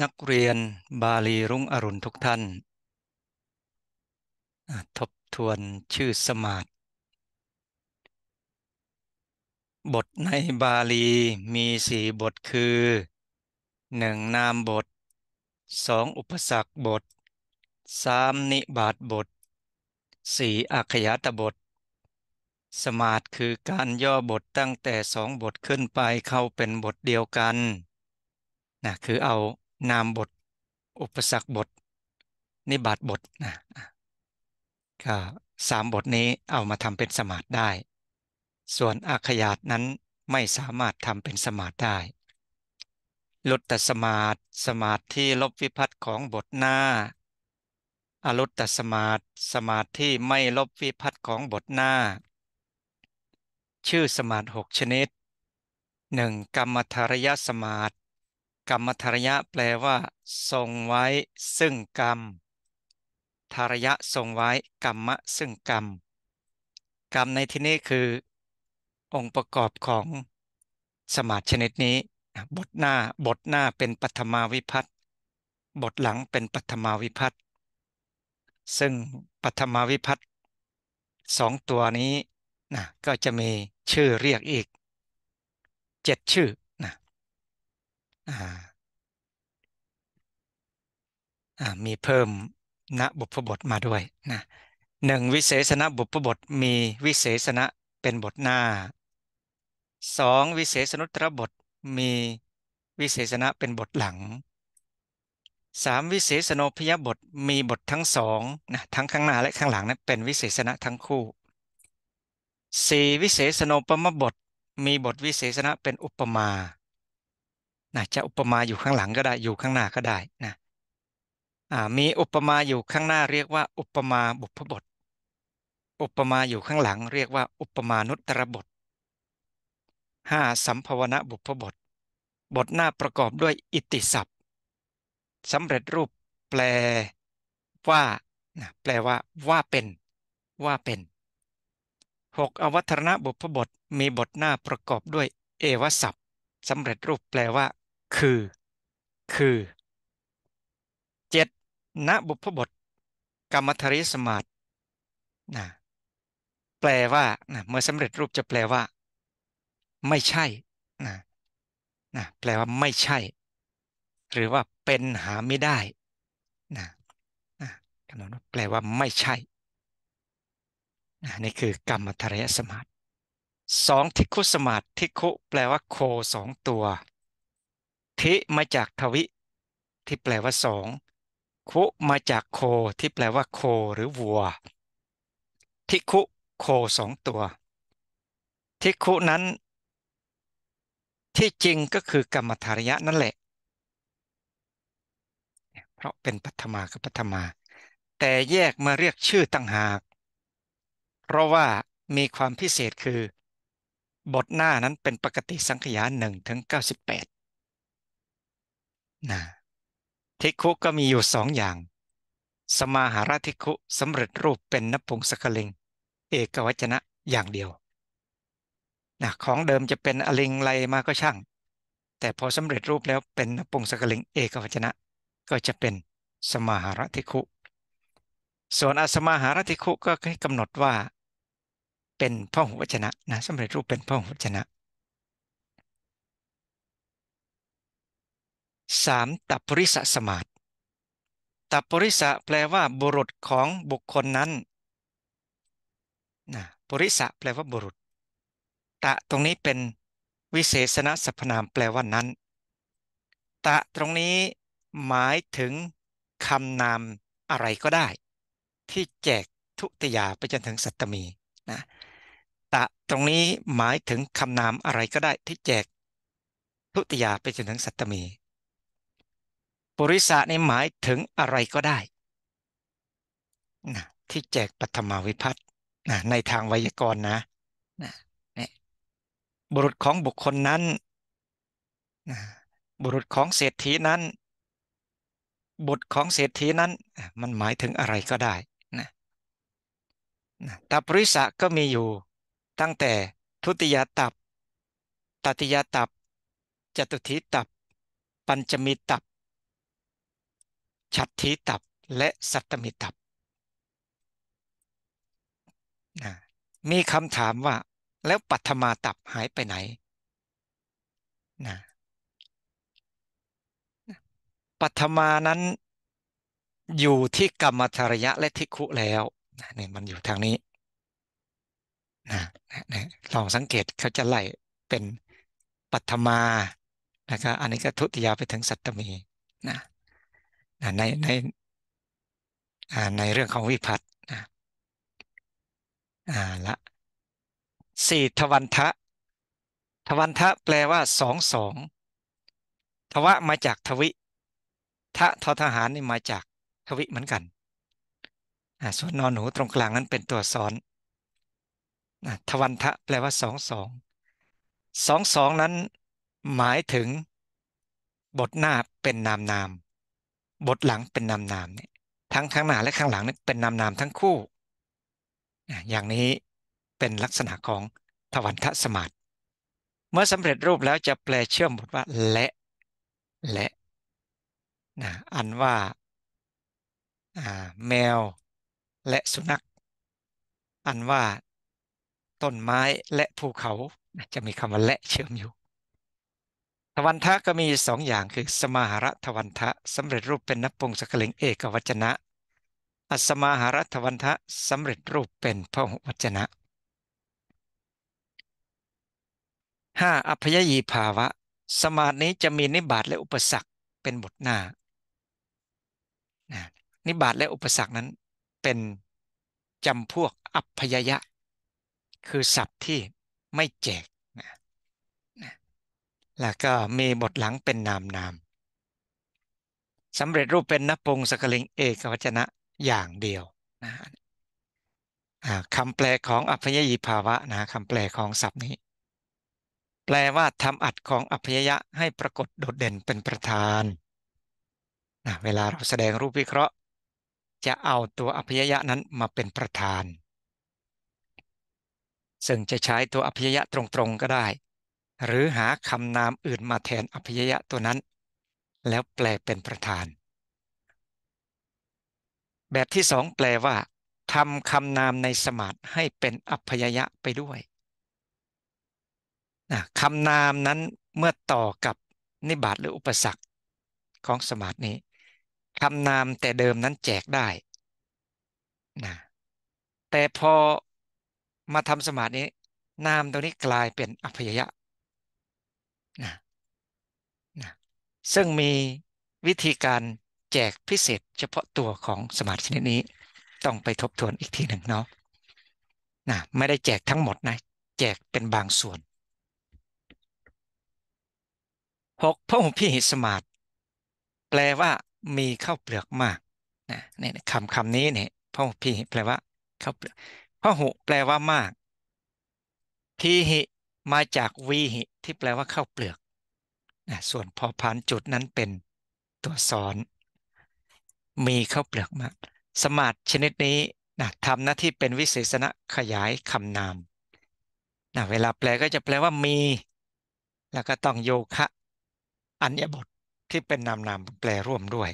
นักเรียนบาลีรุ่งอรุณ ทุกท่าน ทบทวนชื่อ สมาธิบทในบาลีมีสี่บทคือหนึ่งนามบทสองอุปสรรคบทสามนิบาตบทสี่อักขยาตบท สมาธิคือการย่อบทตั้งแต่สองบทขึ้นไปเข้าเป็นบทเดียวกันนะคือเอานามบท อุปสรรคบท นิบาตบทนะก็สามบทนี้เอามาทำเป็นสมาธิได้ ส่วนอาขยาตนั้นไม่สามารถทำเป็นสมาธิได้ลุตตสมาธิสมาธิที่ลบวิพัตของบทหน้าอลุตตสมาธิสมาธิที่ไม่ลบวิพัตของบทหน้า ชื่อ สมาธิหกชนิดหนึ่งกรรมธารยสมาธิรรมธารยะแปลว่า ทรงไว้ ซึ่งกรรมธารยะทรงไว้กรรมะซึ่งกรรมกรรมในที่นี้คือ องค์ประกอบของ สมาธิชนิดนี้บทหน้าบทหน้าเป็นปัทมาวิพัตบทหลังเป็นปัทมาวิพัตซึ่งปัทมาวิพัตสองตัวนี้นะก็จะมีชื่อเรียกอีกเจ็ดชื่อ่าอ่ามีเพิ่มณบุพบทมาด้วยนะหนึ่งวิเศษณบุพบทมีวิเศษณะเป็นบทหน้าสองวิเศษนุตรบทมีวิเศษณะเป็นบทหลังสามวิเศษโนพยบทมีบททั้งสองนะทั้งข้างหน้า และข้างหลังนะเป็นวิเศษณะทั้งคู่สี่วิเศษโนปมบทมีบทวิเศษณะเป็นอุปมานะจะอุปมาอยู่ข้างหลังก็ได้ อยู่ข้างหน้าก็ได้นะมีอุปมาอยู่ข้างหน้า เรียกว่า อุปมาบุพบท อุปมาอยู่ข้างหลัง เรียกว่า อุปมานุตรบทห้าสัมภวนะบุพบท บทหน้าประกอบด้วย อิติศัพท์สำเร็จรูป แปล ว่านะแปลว่า ว่าเป็น ว่าเป็นหกอวัตรณบุพบท มีบทหน้าประกอบด้วย เอวศัพท์สำเร็จรูปแปลว่าคือคือเจ็ดณบุพบท กรรมธริสมาตนะแปลว่านะเมื่อสำเร็จรูปจะแปลว่า ไม่ใช่นะนะแปลว่าไม่ใช่ หรือว่าเป็นหาไม่ได้นะนะกำหนดแปลว่าไม่ใช่นะนี่คือกรรมธริสมาตสองทิคุสมาตทิคุแปลว่าโคสองตัวทิมาจากทวิที่แปลว่าสองคุมาจากโคที่แปลว่าโคหรือวัวทิคุโคสองตัวทิคุนั้น ที่จริงก็คือกรรมธารยะนั่นแหละ เพราะเป็นปัทมากับปัทมา แต่แยกมาเรียกชื่อต่างหาก เพราะว่ามีความพิเศษคือ บทหน้านั้นเป็นปกติสังขยาหนึ่งถึงเก้าสิบแปดนะทิคุก็มีอยู่สองอย่าง สมาหาราทิคุสำเร็จรูปเป็นนภุงสกลิง เอกวัจนะอย่างเดียวนะของเดิมจะเป็นอลิงไรมาก็ช่าง แต่พอสำเร็จรูปแล้วเป็นนภุงสกลิงเอกวัจนะก็จะเป็นสมาหารทิคุ ส่วนอสมาหารทิคุก็ให้กำหนดว่า เป็นพหุวจนะนะสำเร็จรูปเป็นพหุวจนะสามตัปริสสมาตตัปริสะแปลว่าบุรุษของบุคคลนั้น นะปริสะแปลว่าบุรุษ ตะตรงนี้เป็นวิเศษณสรรพนามแปลว่านั้น ตะตรงนี้หมายถึงคำนามอะไรก็ได้ ที่แจกทุติยาไปจนถึงสัตตมี นะ ตะตรงนี้หมายถึงคำนามอะไรก็ได้ ที่แจก ทุติยาไปจนถึงสัตตมีปุริสะนี่หมายถึงอะไรก็ได้นะที่แจกปฐมวิพัตนะในทางไวยากรณ์นะนะนี่บุรุษของบุคคลนั้นนะบุรุษของเศรษฐีนั้น บุตรของเศรษฐีนั้นมันหมายถึงอะไรก็ได้นะนะตาปริสะก็มีอยู่ตั้งแต่ทุติยตับตติยตับจตุทิตับปัญจมีตับชัตทีตับและสัตตมิตับนะมีคำถามว่า แล้วปัทมาตับหายไปไหนนะปัทมานั้น อยู่ที่กรรมธรยะและทิคุแล้วนี่มันอยู่ทางนี้นะนะลองสังเกตเขาจะไล่เป็นปัทมานะครับอันนี้ก็ทุติยาไปถึงสัตตมีนะในในในเรื่องของวิพัตนะอ่าละสี่ทวันทะ ทวันทะแปลว่าสองสองทวะมาจากทวิทะททหารนี่มาจากทวิเหมือนกัน ส่วนนอนหนูตรงกลางนั้นเป็นตัวซ้อน ทวันทะแปลว่าสองสองสองสองนั้นหมายถึงบทหน้าเป็นนามนามบทหลังเป็นนามนามเนี่ยทั้งข้างหน้าและข้างหลังนี่เป็นนามนามทั้งคู่ อย่างนี้เป็นลักษณะของทวันทสมาธิเมื่อสำเร็จรูปแล้วจะแปลเชื่อมบทว่าและและนะอันว่าแมว และสุนัข อันว่าต้นไม้และภูเขาจะมีคำว่าและเชื่อมอยู่ทวันทะก็มีสองอย่างคือสมาหารทวันทะสำเร็จรูปเป็นนปงสกเลงเอกวัจนะ อสมาหารทวันทะสำเร็จรูปเป็นพหุวัจนะห้าอัพยยีภาวะ สมาธินี้จะมีนิบาตและอุปสรรคเป็นบทหน้านิบาตและอุปสรรคนั้นเป็นจำพวกอัพยยะ คือศัพท์ที่ไม่แจกแล้วก็มีบทหลังเป็นนามนามสำเร็จรูปเป็นนปุงสกลิงเอกวจนะอย่างเดียวนะคำแปลของอัพยยิภาวะนะคำแปลของศัพท์นี้ แปลว่าทำอัดของอัพยยะให้ปรากฏโดดเด่นเป็นประธานนะเวลาเราแสดงรูปวิเคราะห์ จะเอาตัวอัพยยะนั้นมาเป็นประธาน ซึ่งจะใช้ตัวอัพยยะตรงๆก็ได้หรือหาคำนามอื่นมาแทนอภิยยะตัวนั้น แล้วแปลเป็นประธาน แบบที่สองแปลว่าทำคำนามในสมาธิให้เป็นอภยยะไปด้วยนะคำนามนั้นเมื่อต่อกับนิบาตหรืออุปสรรคของสมาธินี้คำนามแต่เดิมนั้นแจกได้นะแต่พอมาทำสมาธินี้ นามตัวนี้กลายเป็นอภยยะนะนะซึ่งมีวิธีการแจกพิเศษเฉพาะตัวของสมาร์ทชนิดนี้ ต้องไปทบทวนอีกทีหนึ่งเนาะนะไม่ได้แจกทั้งหมดนะ แจกเป็นบางส่วนหกพระหุพิหิสมา์แปลว่ามีข้าวเปลือกมากนะนี่คำคำนี้เนี่ยพระหุพิหิแปลว่าข้าวเปลือกพระหุแปลว่ามากพีหิมาจากวีหิที่แปลว่าข้าวเปลือกนะส่วนพอพานจุดนั้นเป็น ตัวซ้อน มีข้าวเปลือกมา สมาธิชนิดนี้นะทำหน้าที่เป็นวิเศษณะขยายคำนามนะเวลาแปลก็จะแปลว่ามี แล้วก็ต้องโยคะอัญญบทที่เป็นนามนามแปลร่วมด้วย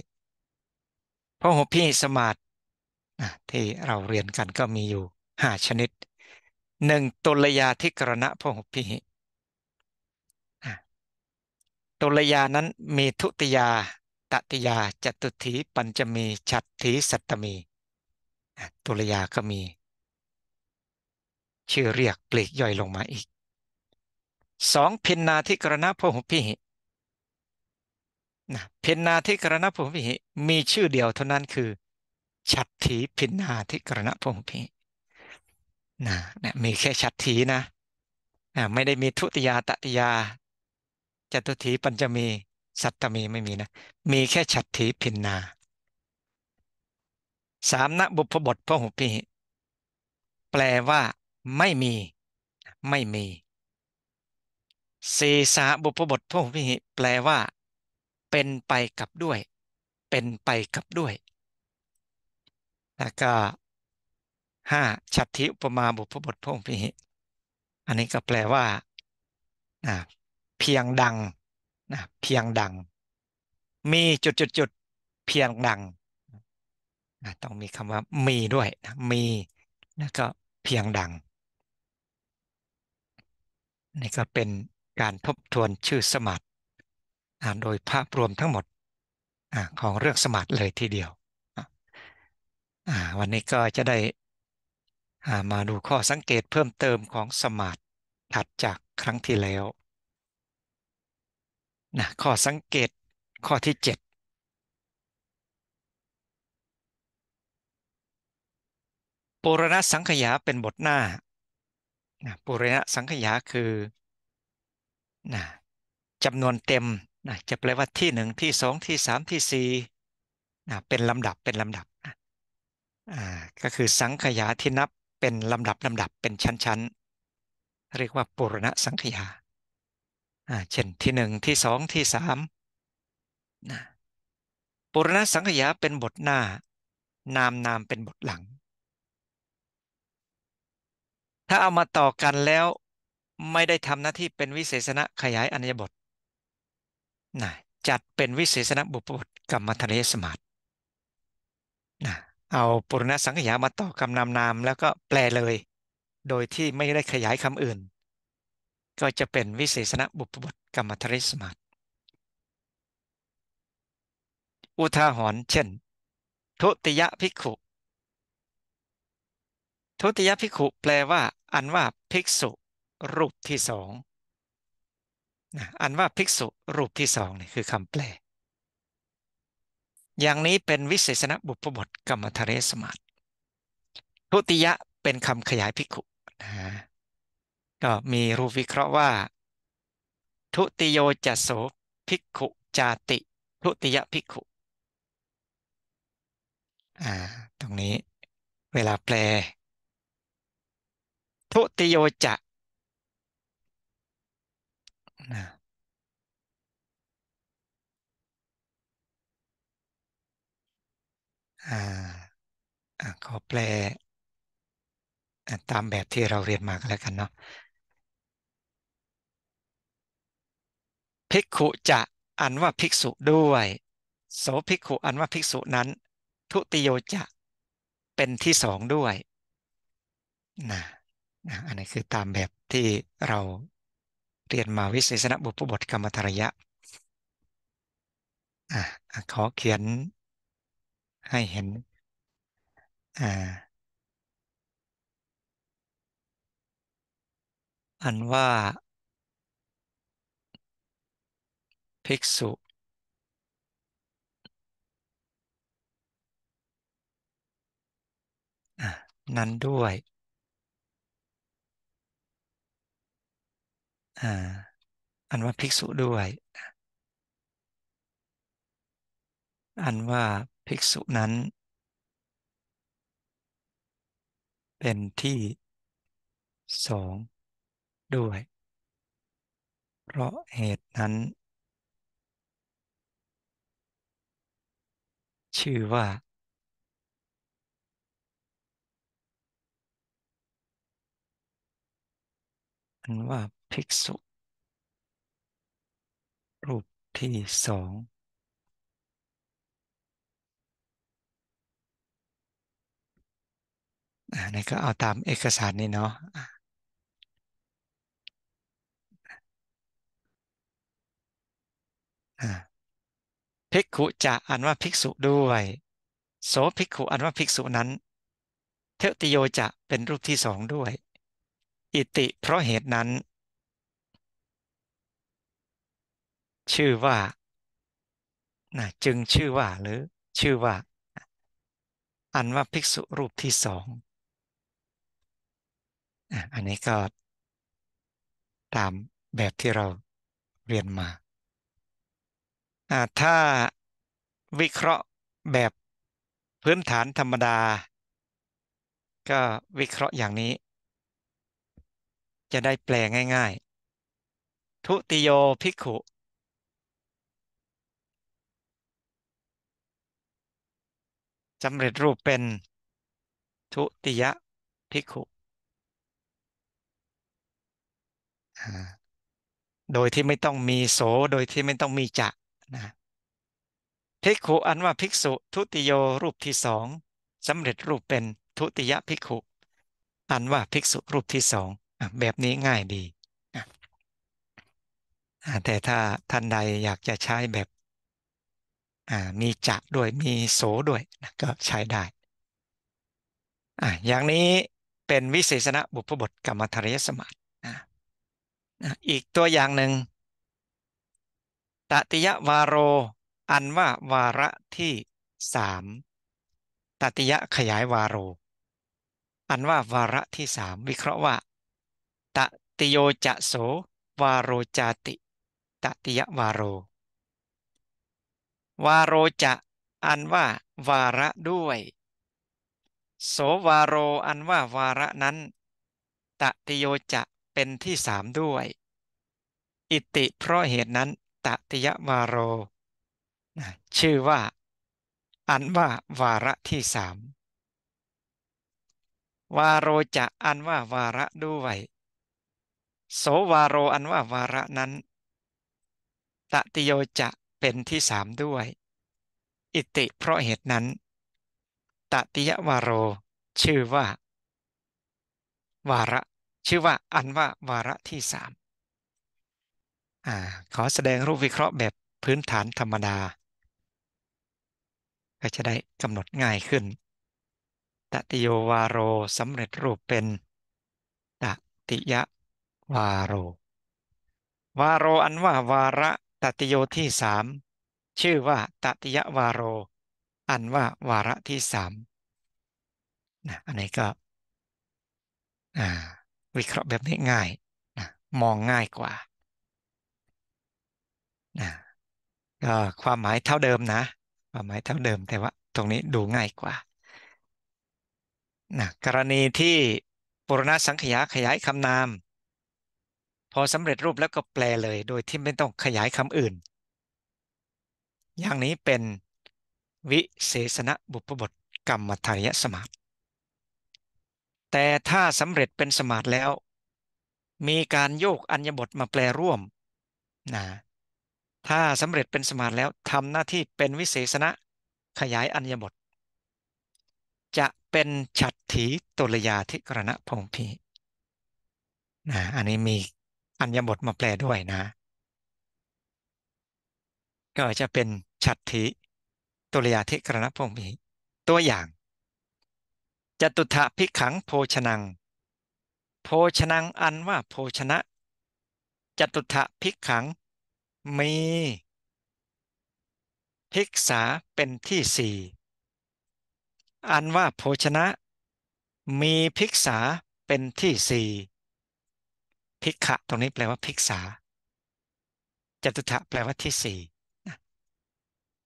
พระหพี่สมาธิที่เราเรียนกันก็มีอยู่ห้าชนิดหนึ่งตุลยาธิกรณะพระหพี่ตุลยานั้นมีทุติยาตติยา จตุถี ปัญจมีฉัตถีสัตตมีตุลยาก็มี ชื่อเรียกปลีกย่อยลงมาอีก สองพินนาทิกรณพหุพิหินะพินนาทิกรณพหุพิหิมีชื่อเดียวเท่านั้นคือ ฉัตถีพินนาทิกรณพหุพิหินะนะมีแค่ฉัตถีนะนะไม่ได้มีทุติยาตติยาจตุถีปัญจมี สัตตมีไม่มีนะมีแค่ฉัตถีพินนา สามนะ บุพบทพหุพีแปลว่า ไม่มี ไม่มีสีสาบุพบทพหุพีแปลว่า เป็นไปกับด้วย เป็นไปกับด้วยแล้วก็ห้าฉัตถิอุปมาบุพบทพหุพีอันนี้ก็แปลว่าเพียงดังนะเพียงดัง มีจุดจุดจุดเพียงดังนะต้องมีคำว่ามีด้วยนะมีแล้วก็เพียงดังนี่ก็เป็นการทบทวนชื่อสมัตะโดยภาพรวมทั้งหมดะของเรื่องสมัตเลยทีเดียว วันนี้ก็จะได้ มาดูข้อสังเกตเพิ่มเติมของสมา์ทถัดจากครั้งที่แล้วนะข้อสังเกตข้อที่เจ็ดปุรณะสังขยาเป็นบทหน้านะปุรณะสังขยาคือนะจำนวนเต็มนะจะแปลว่าที่หนึ่งที่สองที่สามที่สี่นะเป็นลำดับเป็นลำดับนะก็คือสังขยาที่นับเป็นลำดับลำดับเป็นชั้นๆ เรียกว่าปุรณะสังขยาเช่นที่หนึ่งที่สองที่สามนะปุรณสังขยาเป็นบทหน้า นามนามเป็นบทหลัง ถ้าเอามาต่อกันแล้ว ไม่ได้ทำหน้าที่เป็นวิเศษณะขยายอันยบทนะจัดเป็นวิเศษณะบุพบทกรรมทะเลสมาตินะเอาปุรณสังขยามาต่อคำนามนามแล้วก็แปลเลย โดยที่ไม่ได้ขยายคำอื่นก็จะเป็นวิเศษณบุพบทกรรมทริสมาตอุทาหรณ์เช่นทุติยภิกขุ ทุติยภิกขุแปลว่า อันว่าภิกษุ รูปที่สองอันว่าภิกษุรูปที่สองนี่คือคำแปล อย่างนี้เป็นวิเศษณบุพบทกรรมทริสมาตทุติยะเป็นคำขยายภิกขุนะก็มีรูปวิเคราะห์ว่า ทุติโยจัสโสภิกขุจาติ ทุติยภิกขุอ่าตรงนี้เวลาแปล ทุติโยจะนะอ่าขอแปลตามแบบที่เราเรียนมากันแล้วกันเนาะภิกขุจะอันว่าภิกษุด้วย โสภิกขุ อันว่าภิกษุนั้น ทุติโยจะเป็นที่สองด้วยนะนะอันนี้คือตามแบบที่เราเรียนมาวิเศษณบุพบทกรรมทรยะ อ่ะ ขอเขียนให้เห็นอ่าอันว่าภิกษุนั้นด้วย อันว่าภิกษุด้วย อันว่าภิกษุนั้น เป็นที่สองด้วย เพราะเหตุนั้นชื่อว่าอันว่าภิกษุรูปที่สองอันนี้ก็เอาตามเอกสารนี่เนาะอ่าภิกขุจะอันว่าภิกษุด้วย โสภิกขุอันว่าภิกษุนั้น เทวติโยจะเป็นรูปที่สองด้วย อิติเพราะเหตุนั้น ชื่อว่านะจึงชื่อว่าหรือชื่อว่าอันว่าภิกษุรูปที่สอง อันนี้ก็ตามแบบที่เราเรียนมาอ่าถ้าวิเคราะห์แบบพื้นฐานธรรมดา ก็วิเคราะห์อย่างนี้ จะได้แปลง่ายๆ ทุติโยภิกขุ จำเร็จรูปเป็น ทุติยภิกขุ โดยที่ไม่ต้องมีโสโดยที่ไม่ต้องมีจะนะภิกขุอันว่าภิกษุทุติโยรูปที่สองสำเร็จรูปเป็นทุติยภิกขุ อันว่าภิกษุรูปที่สองแบบนี้ง่ายดีแต่ถ้าท่านใดอยากจะใช้แบบมีจะด้วยมีโสด้วยนะก็ใช้ได้อย่างนี้เป็นวิเศษณะบุพบทกรรมธรยสมาธิอีกตัวอย่างหนึ่งตติยวาโร อันว่าวาระที่สามตติยะขยายวาโร อันว่าวาระที่สามวิเคราะห์ว่า ตติโยจะโสวาโรจาติ ตติยวาโร วาโรจะ อันว่าวาระด้วย โสวาโร อันว่าวาระนั้น ตติโยจะเป็นที่สามด้วย อิติเพราะเหตุนั้นตติยวาโรชื่อว่า อันว่าวาระที่สามวาโรจะอันว่าวาระด้วย โสวาโรอันว่าวาระนั้น ตติโยจะเป็นที่สามด้วย อิติเพราะเหตุนั้น ตติยวาโรชื่อว่า วาระชื่อว่าอันว่าวาระที่สาม่าขอแสดงรูปวิเคราะห์แบบพื้นฐานธรรมดา ก็จะได้กำหนดง่ายขึ้น ตติโยวาโรสำเร็จรูปเป็น ตติยะวาโร วาโรอันว่าวาระตติโยที่สามชื่อว่าตติยะวาโร อันว่าวาระที่สามนะอันนี้ก็วิเคราะห์แบบนี้ง่ายนะมองง่ายกว่านะก็ความหมายเท่าเดิมนะ ความหมายเท่าเดิมแต่ว่าตรงนี้ดูง่ายกว่านะกรณีที่ปุรณสังขยาขยายคำนาม พอสำเร็จรูปแล้วก็แปลเลย โดยที่ไม่ต้องขยายคำอื่น อย่างนี้เป็นวิเศษณบุพบทกรรมทายสมาธิแต่ถ้าสำเร็จเป็นสมาธิแล้ว มีการโยกอัญญบทมาแปลร่วม นะถ้าสำเร็จเป็นสมาธิแล้วทำหน้าที่เป็นวิเศษณะขยายอัญญบท จะเป็นฉัตรถีตุลยาธิกรณะพงพีนะอันนี้มีอัญญบทมาแปลด้วยนะ ก็จะเป็นฉัตรถีตุลยาธิกรณะพงพีตัวอย่างจตุถะพิขังโภชนัง โภชนังอันว่าโภชนะจตุถะพิขังมีภิกษาเป็นที่สี่ อันว่าโภชนะ มีภิกษาเป็นที่สี่ภิกขะตรงนี้แปลว่าภิกษาจตุถะแปลว่าที่สี่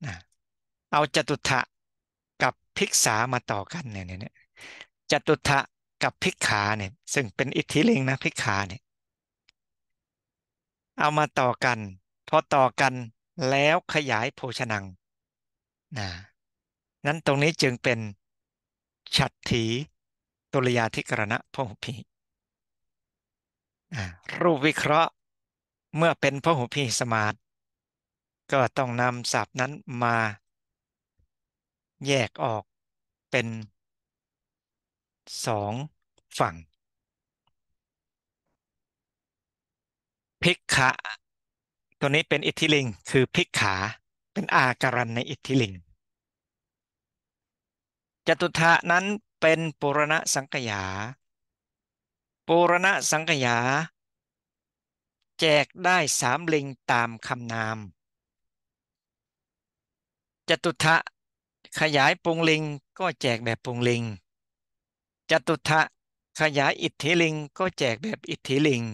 นะเอาจตุถะกับภิกษามาต่อกันเนี่ยเนี่ยจตุถะกับภิกขาเนี่ยซึ่งเป็นอิทธิลิงนะภิกขาเนี่ยเอามาต่อกันพอต่อกันแล้วขยายโภชนังนะนั้นตรงนี้จึงเป็นฉัตถีตุลยาธิกรณะพหุพีรูปวิเคราะห์เมื่อเป็นพหุพีสมาตก็ต้องนำศัพท์นั้นมา แยกออกเป็นสองฝั่งพิกขะตัวนี้เป็นอิทธิลิงคือพิกขาเป็นอาการันในอิทธิลิงจตุธานั้นเป็นปุรณะสังกยาปุรณะสังกยา แจกได้สามลิงตามคำนามจตุทะขยายปุงลิงก็แจกแบบปุงลิงจตุทะขยายอิทธิลิงก็แจกแบบอิทธิลิง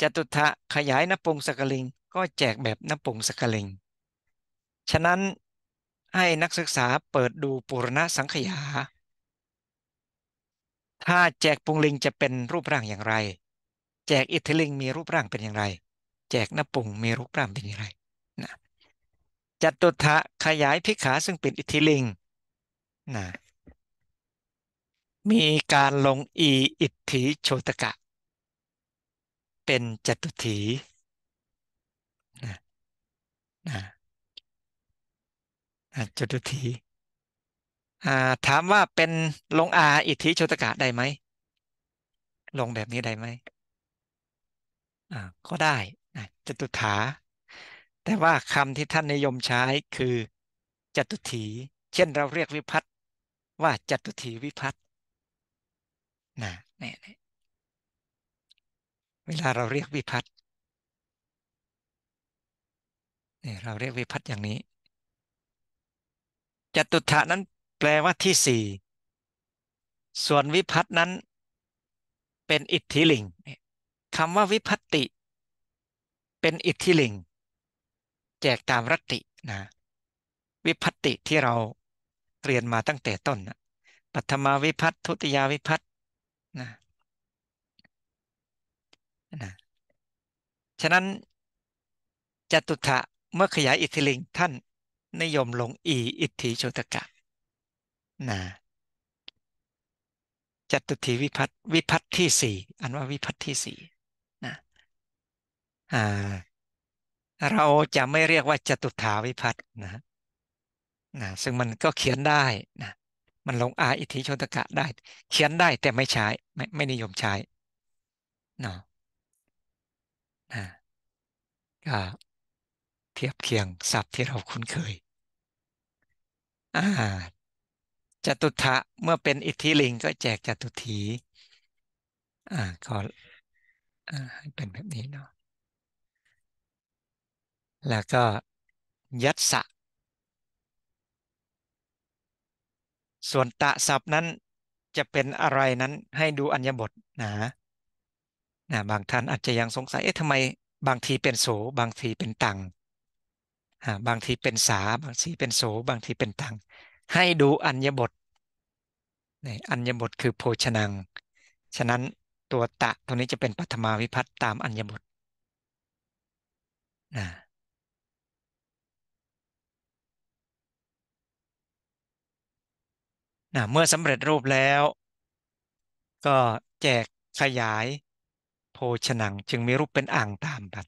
จตุทะขยายนปงสกลิงก็แจกแบบนปงสกลิง ฉะนั้นให้นักศึกษาเปิดดูปุรณะสังขยา ถ้าแจกปุงลิงจะเป็นรูปร่างอย่างไร แจกอิทธิลิงมีรูปร่างเป็นอย่างไร แจกนปุงมีรูปร่างเป็นอย่างไรนะจตุทะขยายพิขาซึ่งเป็นอิทธิลิง นะ มีการลงอีอิทธิโชตกะเป็นจตุถีนะนะจตุถีถามว่าเป็นลงอาอิทธิโชตกะได้ไหมลงแบบนี้ได้ไหมก็ได้จตุถาแต่ว่าคำที่ท่านนิยมใช้คือจตุถี เช่นเราเรียกวิพัตว่าจตุถีวิพัตนะเนี่ยเวลาเราเรียกวิพัตเนี่ยเราเรียกวิพัตอย่างนี้ จตุถะนั้นแปลว่าที่สี่ ส่วนวิพัตนั้น เป็นอิทธิลิงคำว่าวิพัตติเป็นอิทธิลิงแจกตามรัตตินะ วิพัตติที่เราเรียนมาตั้งแต่ต้นนะปัทมาวิพัตทุติยาวิพัตนะนะฉะนั้นจตุถะเมื่อขยายอิทธิลิงท่านนิยมลงอีอิทธิโชตกะนะจตุถีวิพัตวิพัตที่สี่อันว่าวิพัตที่สี่นะอ่าเราจะไม่เรียกว่าจตุถาวิพัตนะนะ ซึ่งมันก็เขียนได้นะมันลงอาอิทธิโชตกะได้ เขียนได้แต่ไม่ใช้ไม่ไม่นิยมใช้เนาะนะก็เทียบเคียงศัพท์ที่เราคุ้นเคยอ่าจตุทะเมื่อเป็นอิทธิลิงก็แจกจตุถีอ่าขออ่าเป็นแบบนี้เนาะแล้วก็ยัตสะ ส่วนตะศัพท์นั้นจะเป็นอะไรนั้นให้ดูอัญญบทนะนะบางท่านอาจจะยังสงสัย เอ๊ะทำไมบางทีเป็นโสบางทีเป็นตังบางทีเป็นสา บางทีเป็นโสบางทีเป็นตัง ให้ดูอัญญบทนอัญญบทคือโภชนัง ฉะนั้นตัวตะตัวนี้จะเป็นปัทมาวิพัตตามอัญญบทนะนะ เมื่อสำเร็จรูปแล้ว ก็แจกขยายชนังจึงมีรูปเป็นอ่างตามบัด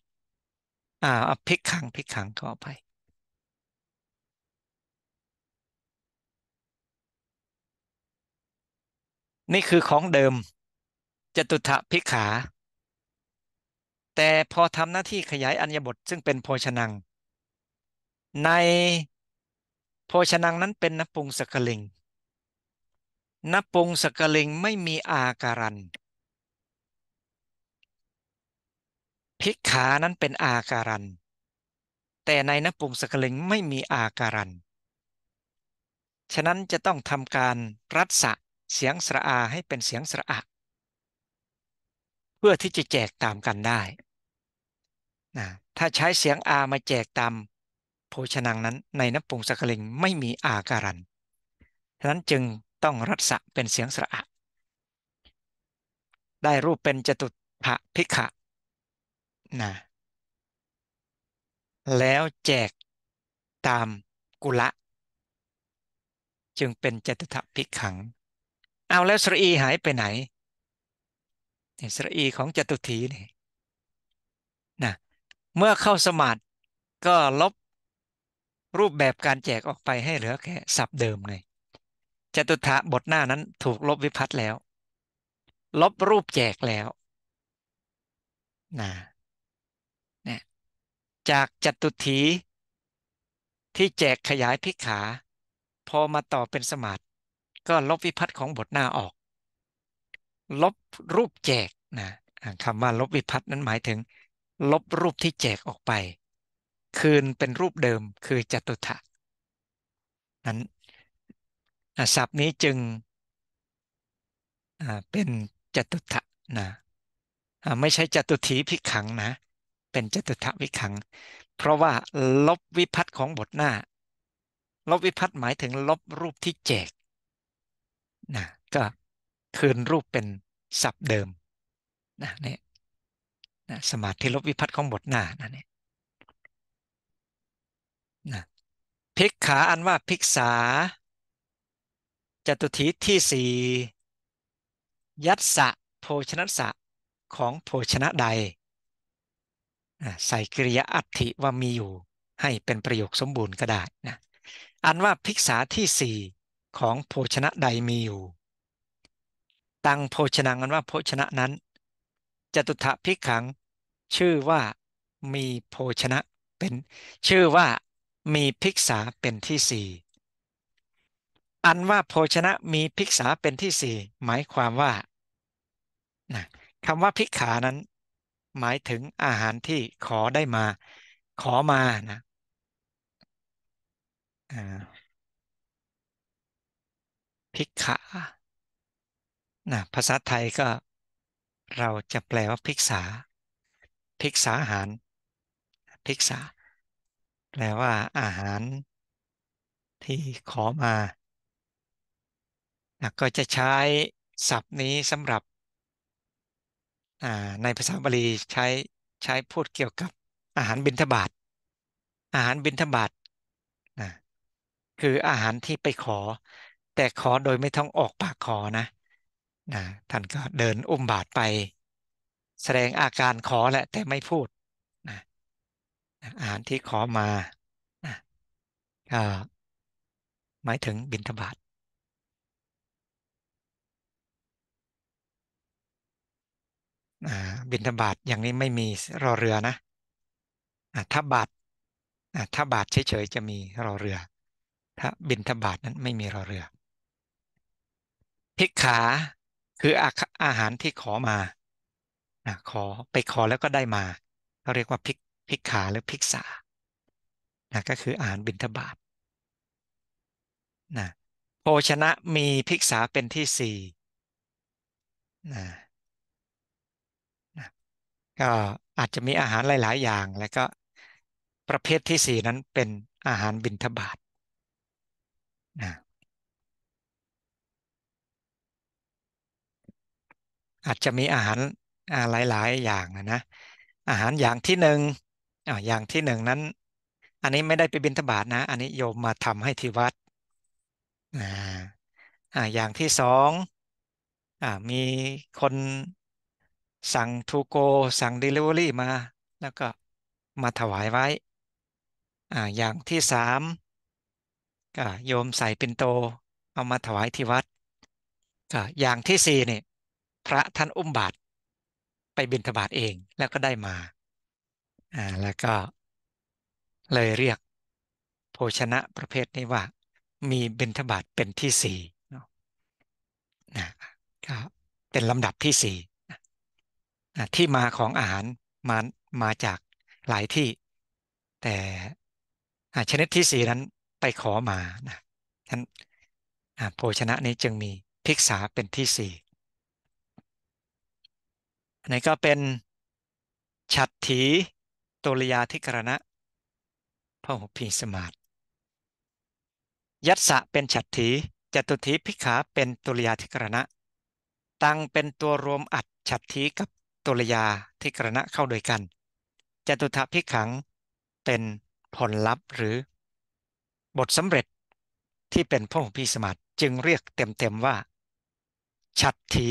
อ่า พิกขังพิกขังก็ไป นี่คือของเดิมจตุถะพิกขา แต่พอทำหน้าที่ขยายอัญญบท ซึ่งเป็นโพชนัง ในโพชนังนั้นเป็นนปุงสกลิงนปุงสกลิงไม่มีอาการันภิกขานั้นเป็นอาการัน แต่ในนปุงสกลิงไม่มีอาการัน ฉะนั้นจะต้องทำการรัดสะเสียงสระอาให้เป็นเสียงสระอะเพื่อที่จะแจกตามกันได้นะถ้าใช้เสียงอามาแจกตามโภชนังนั้นในนปุงสกลิงไม่มีอาการัน ฉะนั้นจึงต้องรัดสะเป็นเสียงสระอะได้รูปเป็นจตุภะพิกขะนะแล้วแจกตามกุละ จึงเป็นจตุถภิกขัง เอาแล้วสรีหายไปไหนเนี่ยสรีของจตุถีนี่นะเมื่อเข้าสมาธิก็ลบรูปแบบการแจกออกไปให้เหลือแค่สับเดิมไงจตุถะบทหน้านั้นถูกลบวิพัตแล้ว ลบรูปแจกแล้ว นะจากจัตุถีที่แจกขยายพิขา พอมาต่อเป็นสมาธิก็ลบวิพัตของบทหน้าออก ลบรูปแจกนะคำว่า ลบวิพัตนั้นหมายถึง ลบรูปที่แจกออกไป คืนเป็นรูปเดิมคือจตุถะนั้นศัพท์นี้จึงเป็นจตุถะนะไม่ใช่จตุถีพิขังนะเป็นจตุทวิขัง เพราะว่าลบวิพัตของบทหน้า ลบวิพัตหมายถึงลบรูปที่แจก นะ ก็คืนรูปเป็นศัพท์เดิม นะนี่นะ สมาธิลบวิพัตของบทหน้านะนี่นะพิกขาอันว่าพิกษา จตุทีที่สี่ยัตสะโภชนะสะของโภชนะใดใส่กริยาอัติว่ามีอยู่ ให้เป็นประโยคสมบูรณ์ก็ได้นะอันว่าภิกษา ที่สี่ของโภชนะใดมีอยู่ ตังโภชนังอันว่าโภชนะนั้นจตุถะพิกขังชื่อว่า มีโภชนะเป็น ชื่อว่า มีภิกษาเป็นที่สี่อันว่าโภชนะมีภิกษาเป็นที่สี่หมายความว่านะคำว่าภิกขานั้นหมายถึงอาหารที่ขอได้มาขอมานะพิกขานะภาษาไทยก็เราจะแปลว่าพิกษาพิกษาอาหารพิกษา แปลว่าอาหารที่ขอมา ก็จะใช้ศัพท์นี้สำหรับ่าในภาษาบาลีใช้ใช้พูดเกี่ยวกับอาหารบิณฑบาตอาหารบิณฑบาตนะคืออาหารที่ไปขอ แต่ขอโดยไม่ต้องออกปากขอนะนะ ท่านก็เดินอุ้มบาตรไป แสดงอาการขอแหละแต่ไม่พูดนะอาหารที่ขอมานะก็หมายถึงบิณฑบาตบินทบาทอย่างนี้ไม่มีรอเรือนะ ถ้าบาทถ้าบาทเฉยๆจะมีรอเรือถ้าบินทบาทนั้นไม่มีรอเรือ พิกขาคืออาหารที่ขอมาขอไปขอแล้วก็ได้มาเขาเรียกว่าพิกพิกขาหรือพิกษาก็คืออาหารบิณฑบาตโภชนะมีพิกษาเป็นที่สี่็อาจจะมีอาหารหลายๆ อย่างแล้วก็ประเภทที่สี่นั้นเป็นอาหารบิณฑบาตนะอาจจะมีอาหารหลายยอย่างนะอาหารอย่างที่หนึ่งอย่างที่หนึ่งนั้นอันนี้ไม่ได้ไปบิณฑบาตนะอันนี้โยมมาทำให้ที่วัดออย่างที่สองมีคนสั่งทูโกสั่งเดลิเวอรี่มา แล้วก็มาถวายไว้อ่าอย่างที่สามก็โยมใส่ปินโต เอามาถวายที่วัดก็อย่างที่สี่นี่พระท่านอุ้มบาตรไปบิณฑบาตเองแล้วก็ได้มาอ่าแล้วก็เลยเรียกโภชนะประเภทนี้ว่า มีบิณฑบาตเป็นที่สี่นะก็เป็นลำดับที่สี่ที่มาของอาหารมามาจากหลายที่ แต่ชนิดที่สี่นั้นไปขอมานะนั้นโภชนะนี้จึงมีภิกษาเป็นที่สี่อันนี้ก็เป็นฉัตรถีตุลยาธิกรณะพระหุพีสมาตยัตสะเป็นฉัตรถีจตุถีพิกขาเป็นตุลยาธิกรณะ ตังเป็นตัวรวมอัดฉัตรถีกับตุลยาทิกรณะเข้าโดยกันจตุถพิขังเป็นผลลัพธ์หรือ บทสำเร็จที่เป็นพระหุพิสมัติจึงเรียกเต็มๆว่า ฉัตถี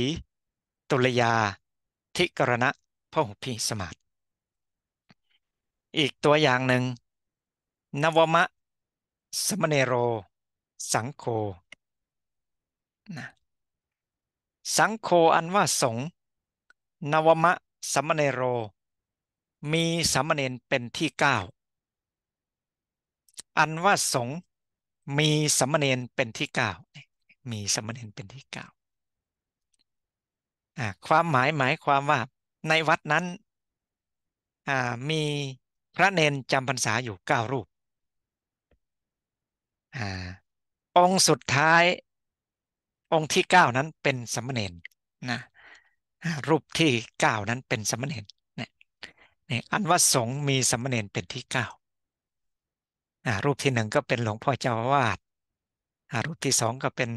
ตุลยาทิกรณะพระหุพิสมัติอีกตัวอย่างหนึ่ง นวมะสมเนโรสังโค สังโคอันว่าสงนวมะสัมมเนโร มีสัมมเนนเป็นที่เก้าอันว่าสงมีสัมมเนนเป็นที่เก้ามีสัมมเนนเป็นที่เก้าความหมาย หมายความว่าในวัดนั้นมีพระเนนจำพรรษาอยู่เก้ารูป องค์สุดท้ายองค์ที่เก้านั้นเป็นสัมมเนนนะรูปที่เก้านั้นเป็นสมณเณรเนี่ย อันว่าสงมีสมณเณรเป็นที่เก้า รูปที่หนึ่งก็เป็นหลวงพ่อเจ้าวาด รูปที่สองก็เป็น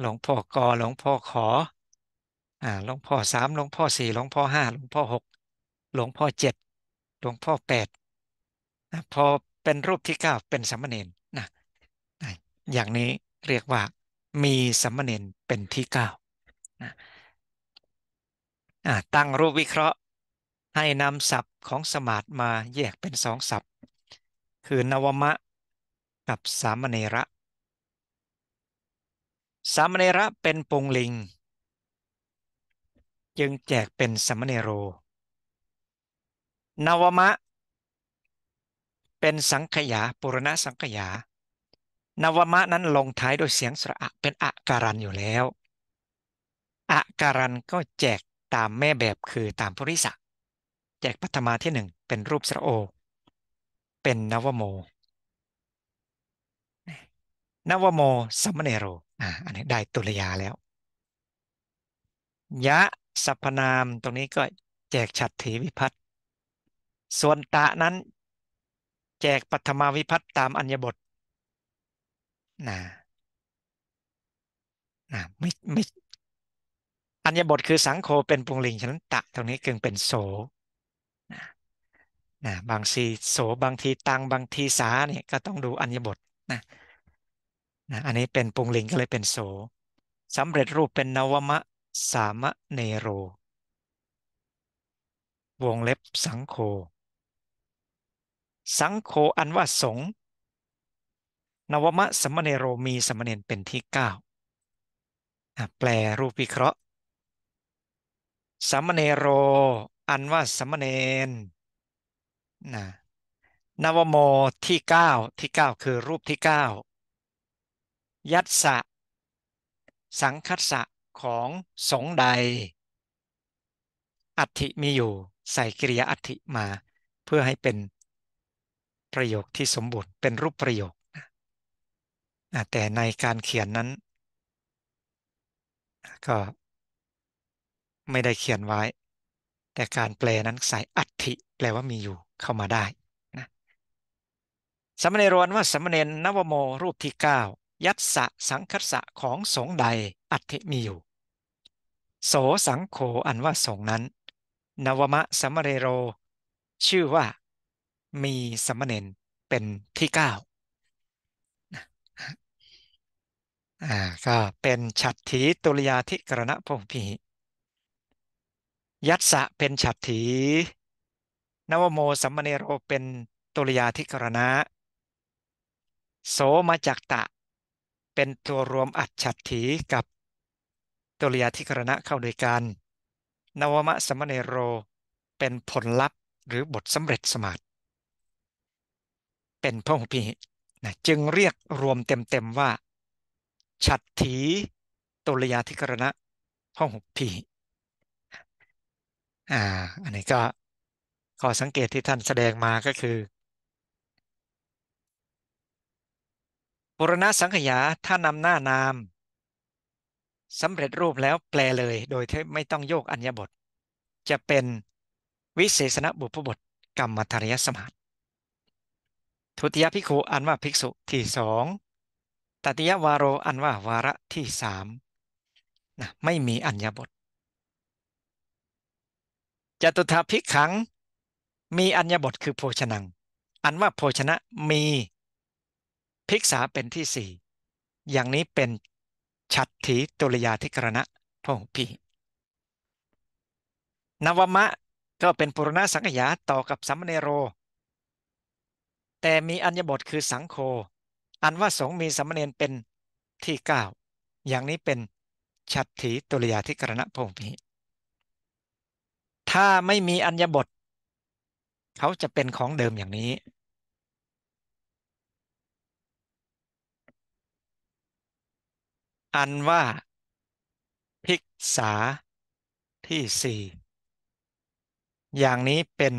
หลวงพ่อกอหลวงพ่อขอหลวงพ่อสามหลวงพ่อสี่หลวงพ่อห้าหลวงพ่อหกหลวงพ่อเจ็ดหลวงพ่อแปดพอเป็นรูปที่เก้าเป็นสมณเณรนะอย่างนี้เรียกว่ามีสมณเณรเป็นที่เก้านะตั้งรูปวิเคราะห์ให้นำศัพท์ของสมาธมาแยกเป็นสองศัพท์ คือนวมะ กับสามเณระ สามเณระเป็นปงลิง จึงแจกเป็นสามเณโร นวมะ เป็นสังขยาปุรณะสังขยานวมะนั้นลงท้ายโดยเสียงสระเป็นอะการันอยู่แล้วอะการันก็แจกตาม แม่แบบคือตามพุริสะแจกปัตมาที่หนึ่งเป็นรูป สระโอ เป็นนวโมนวโมสัมเนโรอ่าอัน นี้ ได้ ตุลยาแล้ว ยะสัพนามตรงนี้ก็แจกฉัตรถีวิพัตส่วน ตะ นั้น แจกปัตมา วิพัตตามอัญญบทนะนะไม่ไม่อัญญบทคือสังโคเป็นปุงลิงฉะนั้นตะตรงนี้กึ่งเป็นโสนะนะบางทีโสบางทีตังบางทีสาเนี่ยก็ต้องดูอัญญบทนะนะอันนี้เป็นปุงลิงก็เลยเป็นโสสำเร็จรูปเป็นนวมะสามะเนโร วงเล็บสังโค สังโคอันว่าสง นวมะสมเนโรมีสมณเนนเป็นที่เก้าแปลรูปวิเคราะห์สัมมเนโร อันว่าสัมมเนนนะนวโมที่เก้าที่เก้าคือรูปที่เก้ายัตสะสังคัสสะของสงใด อัติมีอยู่ใส่กิริยาอัติมา เพื่อให้เป็นประโยคที่สมบูรณ์เป็นรูปประโยค แต่ในการเขียนนั้นก็ไม่ได้เขียนไว้ แต่การแปลนั้นใส่อัติแปลว่ามีอยู่เข้ามาได้นะสมณเนรวนว่า สมณเนนวโมรูปที่ 9 ยัตสะสังคัสสะของสงใด อัติมีอยู่ โสสังโขอันว่าสงนั้น นวมะสมเรโร ชื่อว่า มีสมณเนนเป็นที่เก้าอ่าก็เป็นฉัตรถีตุลยาธิกรณะพงพียัตสะเป็นฉัตถีนวโมสัมมเนโรเป็นตุลยาธิกรณะ โสมาจักตะ เป็นตัวรวมอัดฉัตถีกับตุลยาธิกรณะเข้าด้วยกัน นวมะสัมมเนโรเป็นผลลัพธ์ หรือบทสำเร็จสมาธิเป็นพระหุพีนะจึงเรียกรวมเต็มๆว่า ฉัตถีตุลยาธิกรณะพระหุพีอ่าอันนี้ก็ขอสังเกตที่ท่านแสดงมาก็คือ ปุรณะสังขยาถ้านำหน้านามสำเร็จรูปแล้วแปลเลยโดยที่ไม่ต้องโยกอัญญบท จะเป็นวิเศษณบุพบทกรรมธารยสมาธิทุติยภิกขุอันว่าภิกษุที่สองตติยวาโรอันว่าวาระที่สามนะไม่มีอัญญบทจตุถาภิกขังมีอัญญบทคือโภชนัง อันว่าโภชนะมี ภิกษาเป็นที่สี่อย่างนี้เป็นฉัตถีตุลยาธิกรณะพงพีนวมะก็เป็นปุรณสังขยาต่อกับสัมเนโรแต่มีอัญญบทคือสังโคอันว่าสงมีสัมเนนเป็นที่เก้าอย่างนี้เป็นฉัตถีตุลยาธิกรณะพงพีถ้าไม่มีอัญญบท เขาจะเป็นของเดิมอย่างนี้ อันว่าภิกษาที่สี่ อย่างนี้เป็น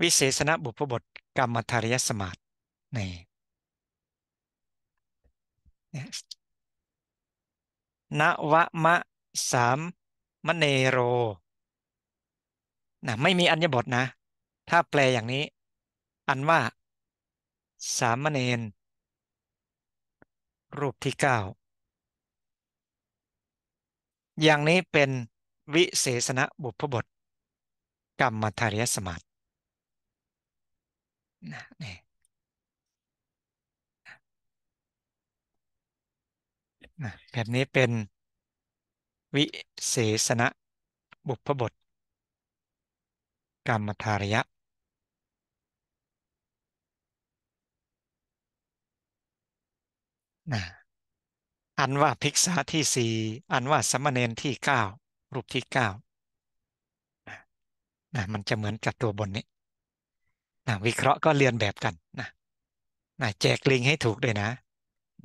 วิเศษณบุพบทกรรมธารยสมาธินี่นวมะสามมเนโรนะไม่มีอัญญบทนะ ถ้าแปลอย่างนี้ อันว่าสามเณรรูปที่เก้าอย่างนี้เป็นวิเศษณบุพบท กรรมธาริยสมาธินี่แบบนี้เป็นวิเศษณะบุพบทกรรมธารยะนะอันว่าภิกษาที่สี่อันว่าสมณเณรที่เก้ารูปที่เก้านะมันจะเหมือนกับตัวบนนี้นะวิเคราะห์ก็เรียนแบบกันนะนะแจกลิงให้ถูกด้วยนะ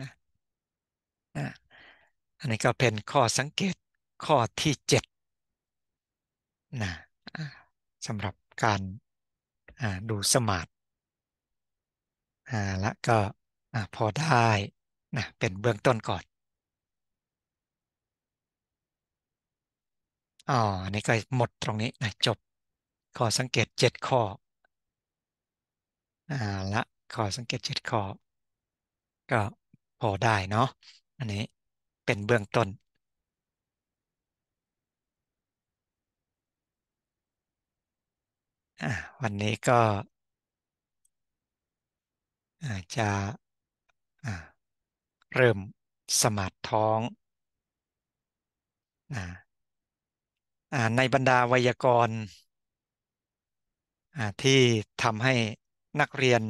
นะนะอันนี้ก็เป็นข้อสังเกตข้อที่เจ็ดนะสำหรับการดูสมาธิและก็พอได้นะเป็นเบื้องต้นก่อนอ๋อนี่ก็หมดตรงนี้นะจบข้อสังเกตเจ็ดข้ออ่าละข้อสังเกตเจ็ดข้อก็พอได้เนาะอันนี้เป็นเบื้องต้นวันนี้ก็จะเริ่มสมาธท้อง ในบรรดาไวยากรณ์ที่ทำให้นักเรียน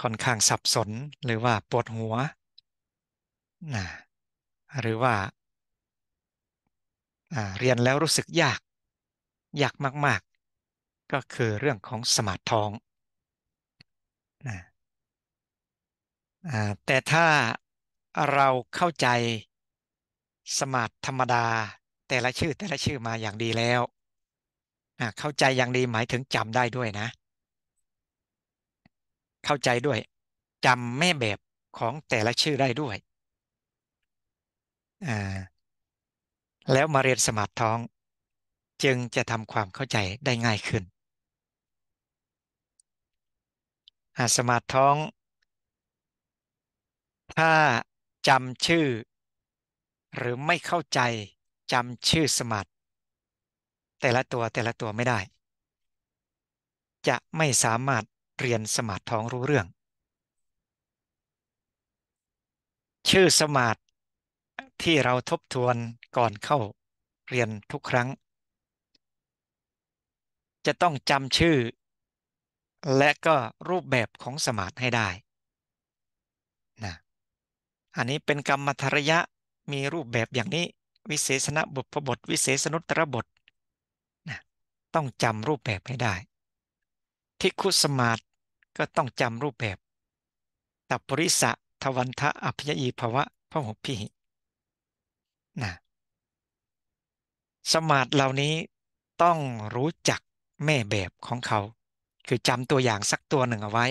ค่อนข้างสับสนหรือว่าปวดหัว หรือว่าเรียนแล้วรู้สึกยาก ยากมากก็คือเรื่องของสมาธิทองนะแต่ถ้าเราเข้าใจ สมาธิธรรมดาแต่ละชื่อแต่ละชื่อมาอย่างดีแล้วเข้าใจอย่างดีหมายถึงจำได้ด้วยนะ เข้าใจด้วยจำแม่แบบของแต่ละชื่อได้ด้วย แล้วมาเรียนสมาธิท้องจึงจะทำความเข้าใจได้ง่ายขึ้นอาสมาท้องถ้าจำชื่อ หรือไม่เข้าใจจำชื่อสมัตแต่ละตัวแต่ละตัวไม่ได้ จะไม่สามารถเรียนสมาธท้องรู้เรื่อง ชื่อสมาธที่เราทบทวนก่อนเข้าเรียนทุกครั้ง จะต้องจำชื่อและก็รูปแบบของสมาธิให้ได้นะ อันนี้เป็นกรรมธรรยะมีรูปแบบอย่างนี้วิเศษณบุพบท วิเศษนุตรบทนะต้องจำรูปแบบให้ได้ทิคุสมาธิก็ต้องจำรูปแบบตับปริสะทวันทะอภิยีภวะพระหุพิหินะสมาธิเหล่านี้ต้องรู้จักแม่แบบของเขาคือจำตัวอย่างสักตัวหนึ่งเอาไว้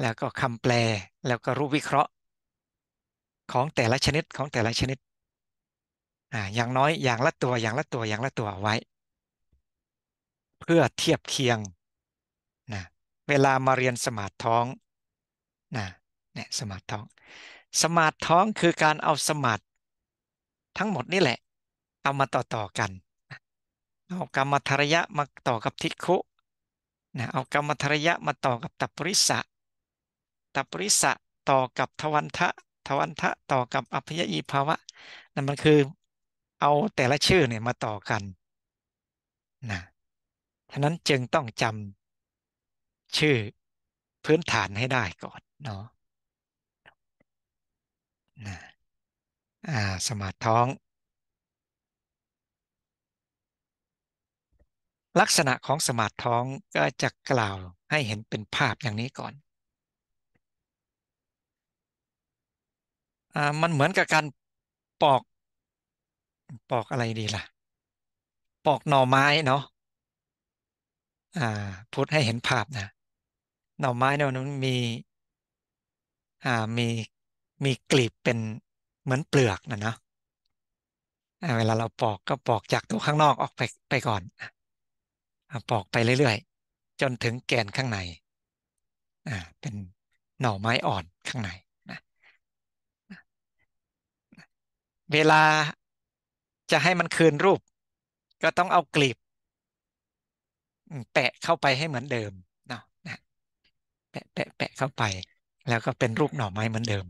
แล้วก็คำแปลแล้วก็รูปวิเคราะห์ ของแต่ละชนิดของแต่ละชนิดอ่าอย่างน้อยอย่างละตัวอย่างละตัวอย่างละตัวเอาไว้ เพื่อเทียบเคียงนะเวลามาเรียนสมาธิท้องนะเนี่ยสมาธิท้อง สมาธิท้องคือการเอาสมาธิทั้งหมดนี่แหละเอามาต่อต่อกันเอากรรมทารยะมาต่อกับทิคุนะเอากรรมทรยะมาต่อกับตัปริสะตัปริสะต่อกับทวันทะ ทวันทะต่อกับอภิยอีภาวะ นั่นมันคือเอาแต่ละชื่อเนี่ยมาต่อกันนะฉะนั้นจึงต้องจำชื่อพื้นฐานให้ได้ก่อนเนาะนะอ่าสมาท้องลักษณะของสมาธิท้องก็จะกล่าวให้เห็นเป็นภาพอย่างนี้ก่อนอมันเหมือนกับการปอก ปอกอะไรดีล่ะ ปอกหน่อไม้เนาะ อ่าพูดให้เห็นภาพนะ หน่อไม้เนี่ยมันมี อ่ามีมีกลีบเป็นเหมือนเปลือกนะเนาะเวลาเราปอกก็ปอกจากตัวข้างนอกออกไปไปก่อนปอกไปเรื่อยๆ จนถึงแกนข้างในเป็นหน่อไม้อ่อนข้างในนะ เวลาจะให้มันคืนรูป ก็ต้องเอากลีบแปะเข้าไปให้เหมือนเดิมเนาะนะแปะแปะแปะเข้าไป แล้วก็เป็นรูปหน่อไม้เหมือนเดิม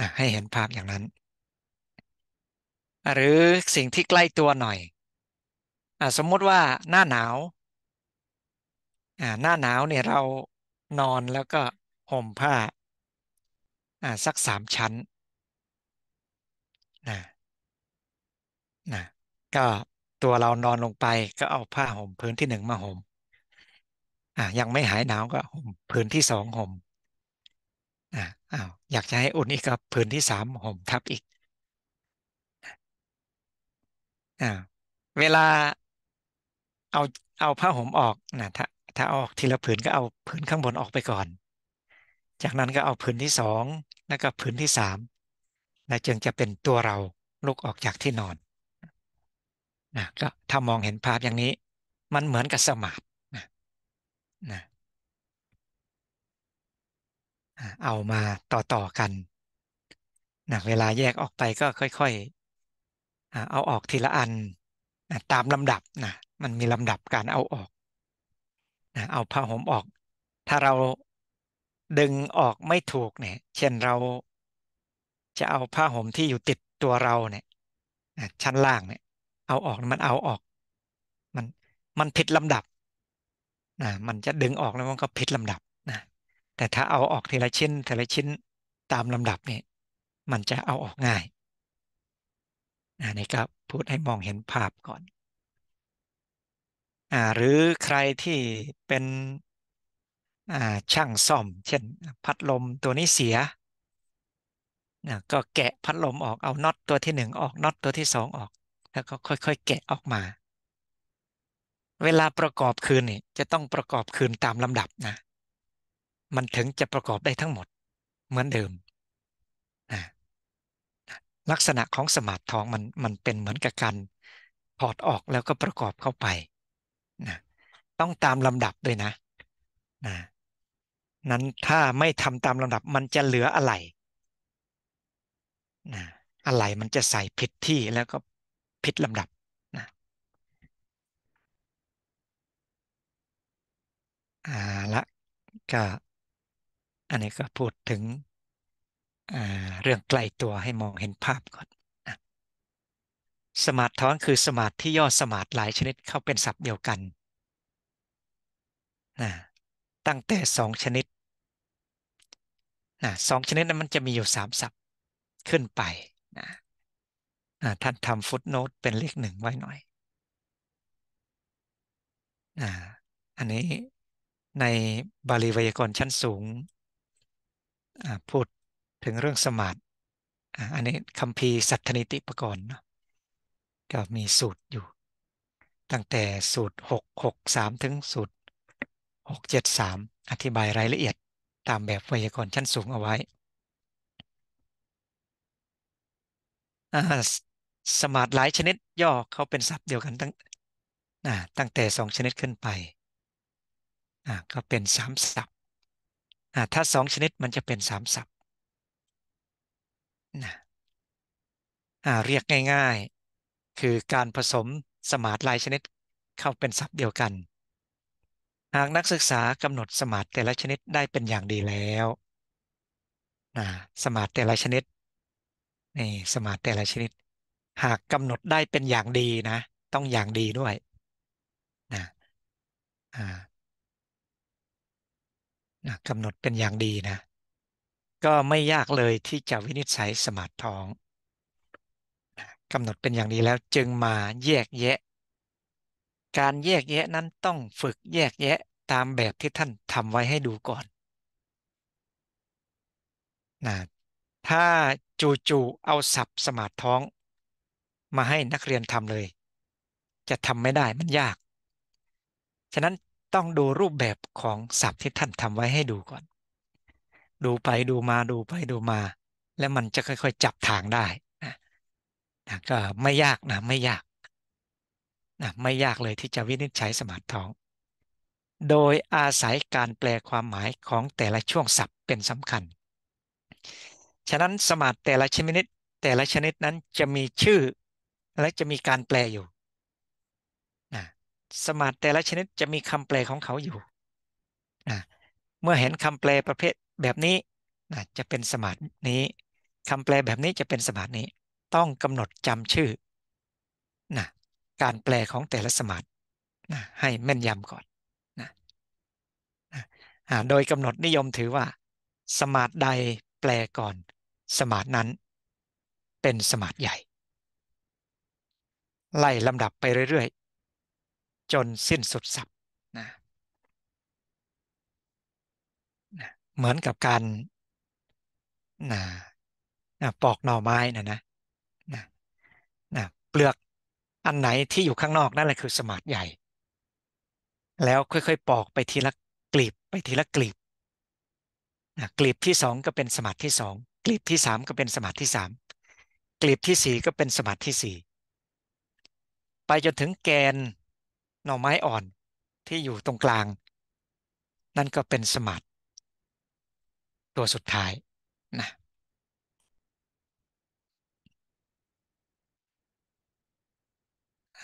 นะ ให้เห็นภาพอย่างนั้น หรือสิ่งที่ใกล้ตัวหน่อยอ่าสมมติว่าหน้าหนาวอ่า หน้าหนาวเนี่ยเรานอนแล้วก็ห่มผ้า อ่าสักสามชั้นนะนะก็ตัวเรานอนลงไปก็เอาผ้าห่มพื้นที่หนึ่งมาห่ม อ่ายังไม่หายหนาวก็ห่มพื้นที่สองห่มอ่าอ้าวอยากจะให้อุ่นอีกก็พื้นที่สามห่มทับอีก อ่าเวลาเอาเอาผ้าห่มออกนะถ้าถ้าออกทีละผืนก็เอาผืนข้างบนออกไปก่อน จากนั้นก็เอาผืนที่สอง แล้วก็ผืนที่สามนะจึงจะเป็นตัวเรา ลุกออกจากที่นอนนะก็ถ้ามองเห็นภาพอย่างนี้ มันเหมือนกับสมาธินะนะเอามาต่อต่อกันนะเวลาแยกออกไปก็ค่อยๆเอาออกทีละอันนะตามลำดับนะมันมีลำดับการเอาออกนะเอาผ้าห่มออก ถ้าเราดึงออกไม่ถูกเนี่ย เช่นเราจะเอาผ้าห่มที่อยู่ติดตัวเราเนี่ยชั้นล่างเนี่ย เอาออกมันเอาออก มันมันผิดลำดับนะมันจะดึงออกแล้วมันก็ผิดลำดับนะแต่ถ้าเอาออกทีละชิ้นทีละชิ้นตามลำดับเนี่ย มันจะเอาออกง่ายนะนี่ก็พูดให้มองเห็นภาพก่อนอ่าหรือใครที่เป็นอ่าช่างซ่อมเช่น พัดลมตัวนี้เสียนะก็แกะพัดลมออกเอาน็อตตัวที่หนึ่งออกน็อตตัวที่สองออกแล้วก็ค่อยๆแกะออกมา เวลาประกอบคืนนี่ จะต้องประกอบคืนตามลำดับนะมันถึงจะประกอบได้ทั้งหมดเหมือนเดิมนะลักษณะของสมาร์ททองมันมันเป็นเหมือนกับการถอดออกแล้วก็ประกอบเข้าไปนะต้องตามลำดับด้วยนะนะ นั้นถ้าไม่ทำตามลำดับมันจะเหลืออะไรนะอะไรมันจะใส่ผิดที่แล้วก็ผิดลำดับนะอ่าละก็อันนี้ก็พูดถึงเรื่องใกล้ตัวให้มองเห็นภาพก่อนสมาร์ทท้องคือสมาร์ทที่ย่อสมาร์ทหลายชนิดเข้าเป็นศัพท์เดียวกันนะตั้งแต่สองชนิดนะสองชนิดนั้นมันจะมีอยู่สามศัพท์ ขึ้นไปนะนะท่านทำฟุตโนตเป็นเลขหนึ่งไว้หน่อยนะอันนี้ในบาลีไวยากรณ์ชั้นสูง พูดถึงเรื่องสมาธิอันนี้คำพีสัทธนิติปกรณ์เนาะก็มีสูตรอยู่ ตั้งแต่สูตร 663 ถึงสูตร 673 อธิบายรายละเอียดตามแบบไวยากรณ์ชั้นสูงเอาไว้สมาร์ทหลายชนิดย่อเขาเป็นศัพท์เดียวกันตั้งตั้งแต่สองชนิดขึ้นไปก็เป็นสามศัพท์ถ้าสองชนิดมันจะเป็นสามศัพท์เรียกง่ายคือการผสมสมาร์ทหลายชนิดเข้าเป็นศัพท์เดียวกัน หากนักศึกษากำหนดสมาร์ทแต่ละชนิดได้เป็นอย่างดีแล้วนะสมาร์ทแต่ละชนิดนี่สมาร์ทแต่ละชนิดหากกำหนดได้เป็นอย่างดีนะต้องอย่างดีด้วยนะนะกำหนดเป็นอย่างดีนะก็ไม่ยากเลยที่จะวินิจฉัยสมาร์ทท้องกำหนดเป็นอย่างดีแล้ว จึงมาแยกแยะ การแยกแยะนั้นต้องฝึกแยกแยะตามแบบที่ท่านทำไว้ให้ดูก่อนนะถ้าจู่ๆเอาสับสมาดท้อง มาให้นักเรียนทำเลย จะทำไม่ได้มันยาก ฉะนั้นต้องดูรูปแบบของสับที่ท่านทำไว้ให้ดูก่อน ดูไปดูมาดูไปดูมา แล้วมันจะค่อยๆจับทางได้นะก็ไม่ยากนะไม่ยากนะไม่ยากเลยที่จะวินิจฉัยสมาร์ท้องโดยอาศัยการแปลความหมายของแต่ละช่วงศัพท์เป็นสำคัญ ฉะนั้นสมาร์แต่ละชนิด แต่ละชนิดนั้นจะมีชื่อ และจะมีการแปลอยู่นะสมาร์แต่ละชนิดจะมีคำแปลของเขาอยู่นะเมื่อเห็นคำแปลประเภทแบบนี้นะจะเป็นสมาร์นี้คำแปลแบบนี้จะเป็นสมาร์นี้ต้องกำหนดจำชื่อนะการแปลของแต่ละสมาธินะให้แม่นยำก่อนนะนะโดยกำหนดนิยมถือว่า สมาธทใดแปลก่อน สมาธินั้น เป็นสมาธิใหญ่ ไล่ลำดับไปเรื่อยๆ จนสิ้นสุดสับนะนะเหมือนกับการนะนะปอกหน่อไม้นะนะเปลือกอันไหนที่อยู่ข้างนอกนั่นแหละคือสมาร์ทใหญ่ แล้วค่อยๆปอกไปทีละกลีบไปทีละกลีบกลีบที่สองก็เป็นสมาร์ทที่สองกลีบที่สามก็เป็นสมาร์ทที่สามกลีบที่สี่ก็เป็นสมาร์ทที่สี่ไปจนถึงแกนหน่อไม้อ่อนที่อยู่ตรงกลาง นั่นก็เป็นสมาร์ทตัวสุดท้ายนะ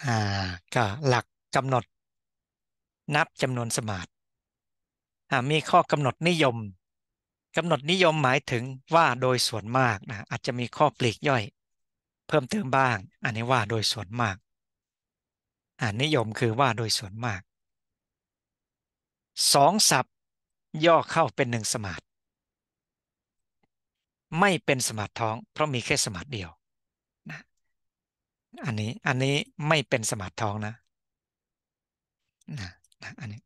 อ่าก็หลักกำหนด นับจำนวนสมาร์ทมีข้อกำหนดนิยมกำหนดนิยมหมายถึงว่าโดยส่วนมากนะอาจจะมีข้อปลีกย่อย เพิ่มเติมบ้างอันนี้ว่าโดยส่วนมากอ่านิยมคือว่าโดยส่วนมากสองศัพท์ย่อเข้าเป็นหนึ่งสมาร์ทไม่เป็นสมาร์ทท้อง เพราะมีแค่สมาร์ทเดียวอันนี้อันนี้ไม่เป็นสมาธิท้องนะนะนะอันนี้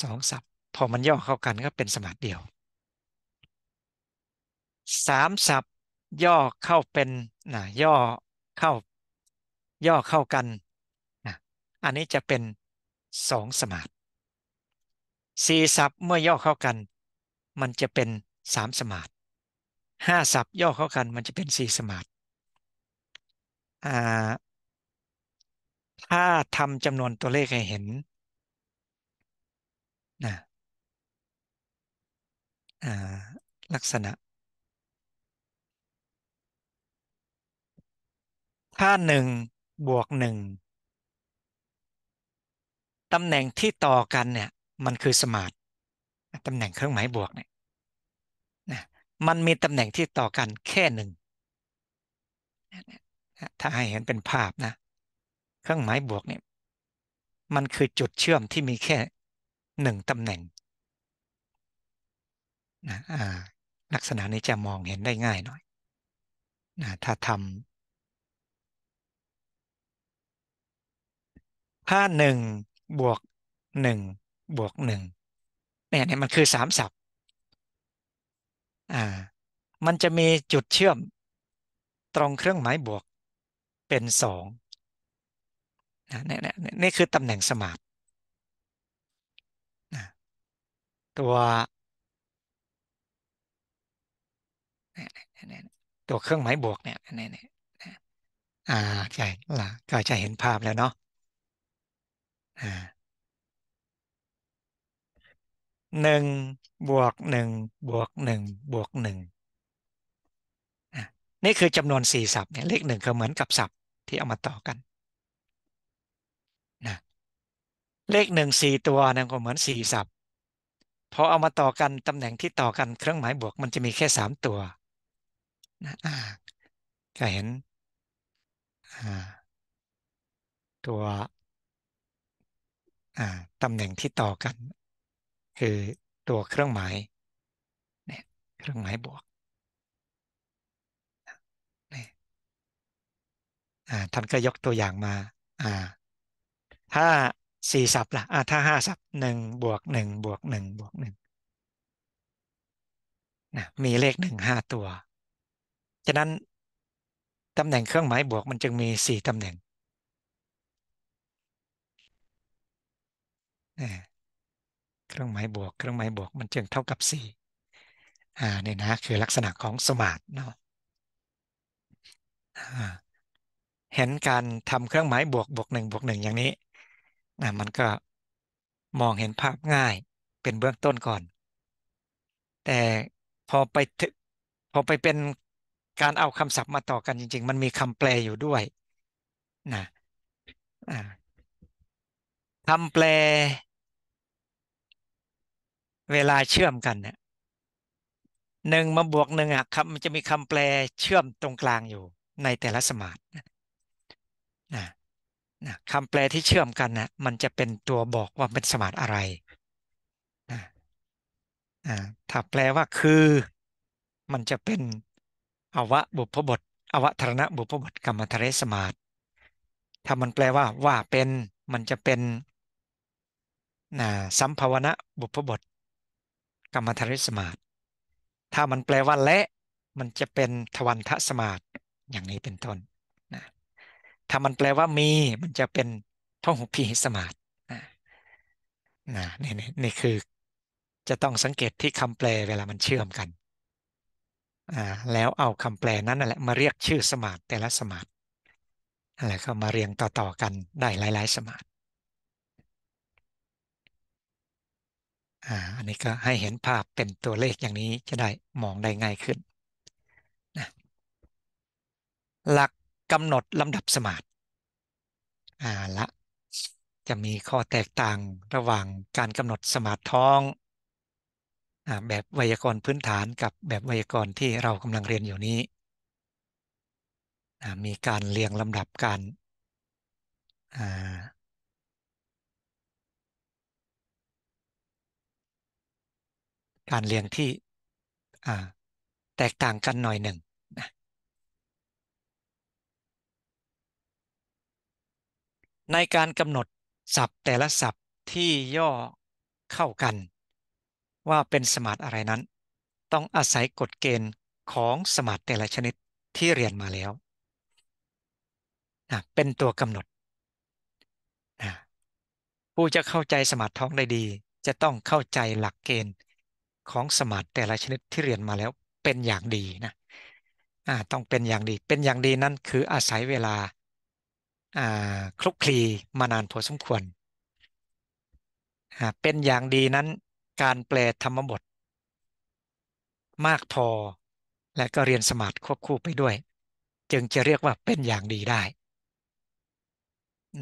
สองสับพอมันย่อเข้ากันก็เป็นสมาธิเดียวสามสับย่อเข้าเป็นนะย่อเข้าย่อเข้ากันนะอันนี้จะเป็นสองสมาธิสี่สับเมื่อย่อเข้ากัน มันจะเป็นสามสมาธิห้าสับย่อเข้ากันมันจะเป็นสี่สมาธิอ่าถ้าทำจำนวนตัวเลขให้เห็นนะอ่าลักษณะ ถ้าหนึ่งบวกหนึ่งตำแหน่งที่ต่อกันเนี่ยมันคือสมาร์ตตำแหน่งเครื่องหมายบวกเนี่ยนะมันมีตำแหน่งที่ต่อกันแค่หนึ่งถ้าให้เห็นเป็นภาพนะ เครื่องหมายบวกเนี่ยมันคือจุดเชื่อมที่มีแค่หนึ่งตำแหน่งนะลักษณะนี้จะมองเห็นได้ง่ายหน่อยนะถ้าทำถ้าหนึ่งบวกหนึ่งบวกหนึ่งเนี่ยเนี่ยมันคือสามศัพท์อ่ามันจะมีจุดเชื่อมตรงเครื่องหมายบวกเป็นสองนี่นี่นี่คือตำแหน่งสมาบตัว ตัวเครื่องหมายบวกเนี่ยนี่นี่อ่าใช่ละก็จะเห็นภาพแล้วเนาะอ่าหนึ่งบวกหนึ่งบวกหนึ่งบวกหนึ่ง นี่คือจำนวนสี่ศัพท์เนี่ยเลขหนึ่งก็เหมือนกับศัพท์ที่เอามาต่อกันนะเลขหนึ่งสี่ตัวนะก็เหมือนสี่สับพอเอามาต่อกันตำแหน่งที่ต่อกันเครื่องหมายบวกมันจะมีแค่สามตัวนะก็เห็นตัวตำแหน่งที่ต่อกัน คือตัวเครื่องหมายเนี่ยเครื่องหมายบวกท่านก็ยกตัวอย่างมาถ้าสี่สับล่ะ ถ้าห้าสับหนึ่งบวกหนึ่งบวกหนึ่งบวกหนึ่งนะมีเลขหนึ่งห้าตัว ฉะนั้นตำแหน่งเครื่องหมายบวกมันจึงมีสี่ตำแหน่ง เครื่องหมายบวกเครื่องหมายบวกมันจึงเท่ากับสี่เนี่ยนะ คือลักษณะของสมาร์ทเนาะเห็นการทำเครื่องหมายบวกบวกหนึ่งบวกหนึ่งอย่างนี้นะมันก็มองเห็นภาพง่ายเป็นเบื้องต้นก่อน แต่พอไปพอไปเป็นการเอาคำศัพท์มาต่อกันจริง ๆ มันมีคำแปลอยู่ด้วยนะคำแปลเวลาเชื่อมกันเนี่ยหนึ่งมาบวกหนึ่งอ่ะคำมันจะมีคำแปลเชื่อมตรงกลางอยู่ในแต่ละสมาร์ทนะนะคำแปลที่เชื่อมกันนะมันจะเป็นตัวบอกว่าเป็นสมาธิอะไรนะนะถ้าแปลว่าคือ มันจะเป็นอวะบุพบทอวะธรณะบุพบท กรรมทเรสมาธิถ้ามันแปลว่าว่าเป็นมันจะเป็นนะสัมภวนะบุพบท กรรมทริสมาธิถ้ามันแปลว่าและมันจะเป็นทวันทะสมาธิอย่างนี้เป็นต้นถ้ามันแปลว่ามี มันจะเป็นท่องหุพีสมาตนะนี่นี่นี่คือ จะต้องสังเกตที่คำแปลเวลามันเชื่อมกันอ่าแล้วเอาคำแปลนั้นนั่นแหละมาเรียกชื่อสมาตแต่ละสมาตอะไรก็มาเรียงต่อๆกันได้หลายๆสมาตอ่าอันนี้ก็ให้เห็นภาพเป็นตัวเลขอย่างนี้จะได้มองได้ง่ายขึ้นนะหลักกำหนดลำดับสมาธิอ่าละจะมีข้อแตกต่างระหว่างการกำหนดสมาธิท้องอแบบไวยากรณ์พื้นฐานกับแบบไวยากรณ์ที่เรากำลังเรียนอยู่นี้ มีการเรียงลำดับการการเรียงที่แตกต่างกันหน่อยหนึ่งในการกำหนดศัพท์แต่ละศัพท์ที่ย่อเข้ากัน ว่าเป็นสมาร์ทอะไรนั้น ต้องอาศัยกฎเกณฑ์ของสมาร์ทแต่ละชนิดที่เรียนมาแล้ว เป็นตัวกำหนดผู้จะเข้าใจสมาร์ทท้องได้ดีจะต้องเข้าใจหลักเกณฑ์ของสมาร์ทแต่ละชนิดที่เรียนมาแล้วเป็นอย่างดีนะต้องเป็นอย่างดีเป็นอย่างดีนั่นคืออาศัยเวลาคลุกคลีมานานพอสมควรเป็นอย่างดีนั้น การแปลธรรมบท มากพอและก็เรียนสมาธิควบคู่ไปด้วย จึงจะเรียกว่าเป็นอย่างดีได้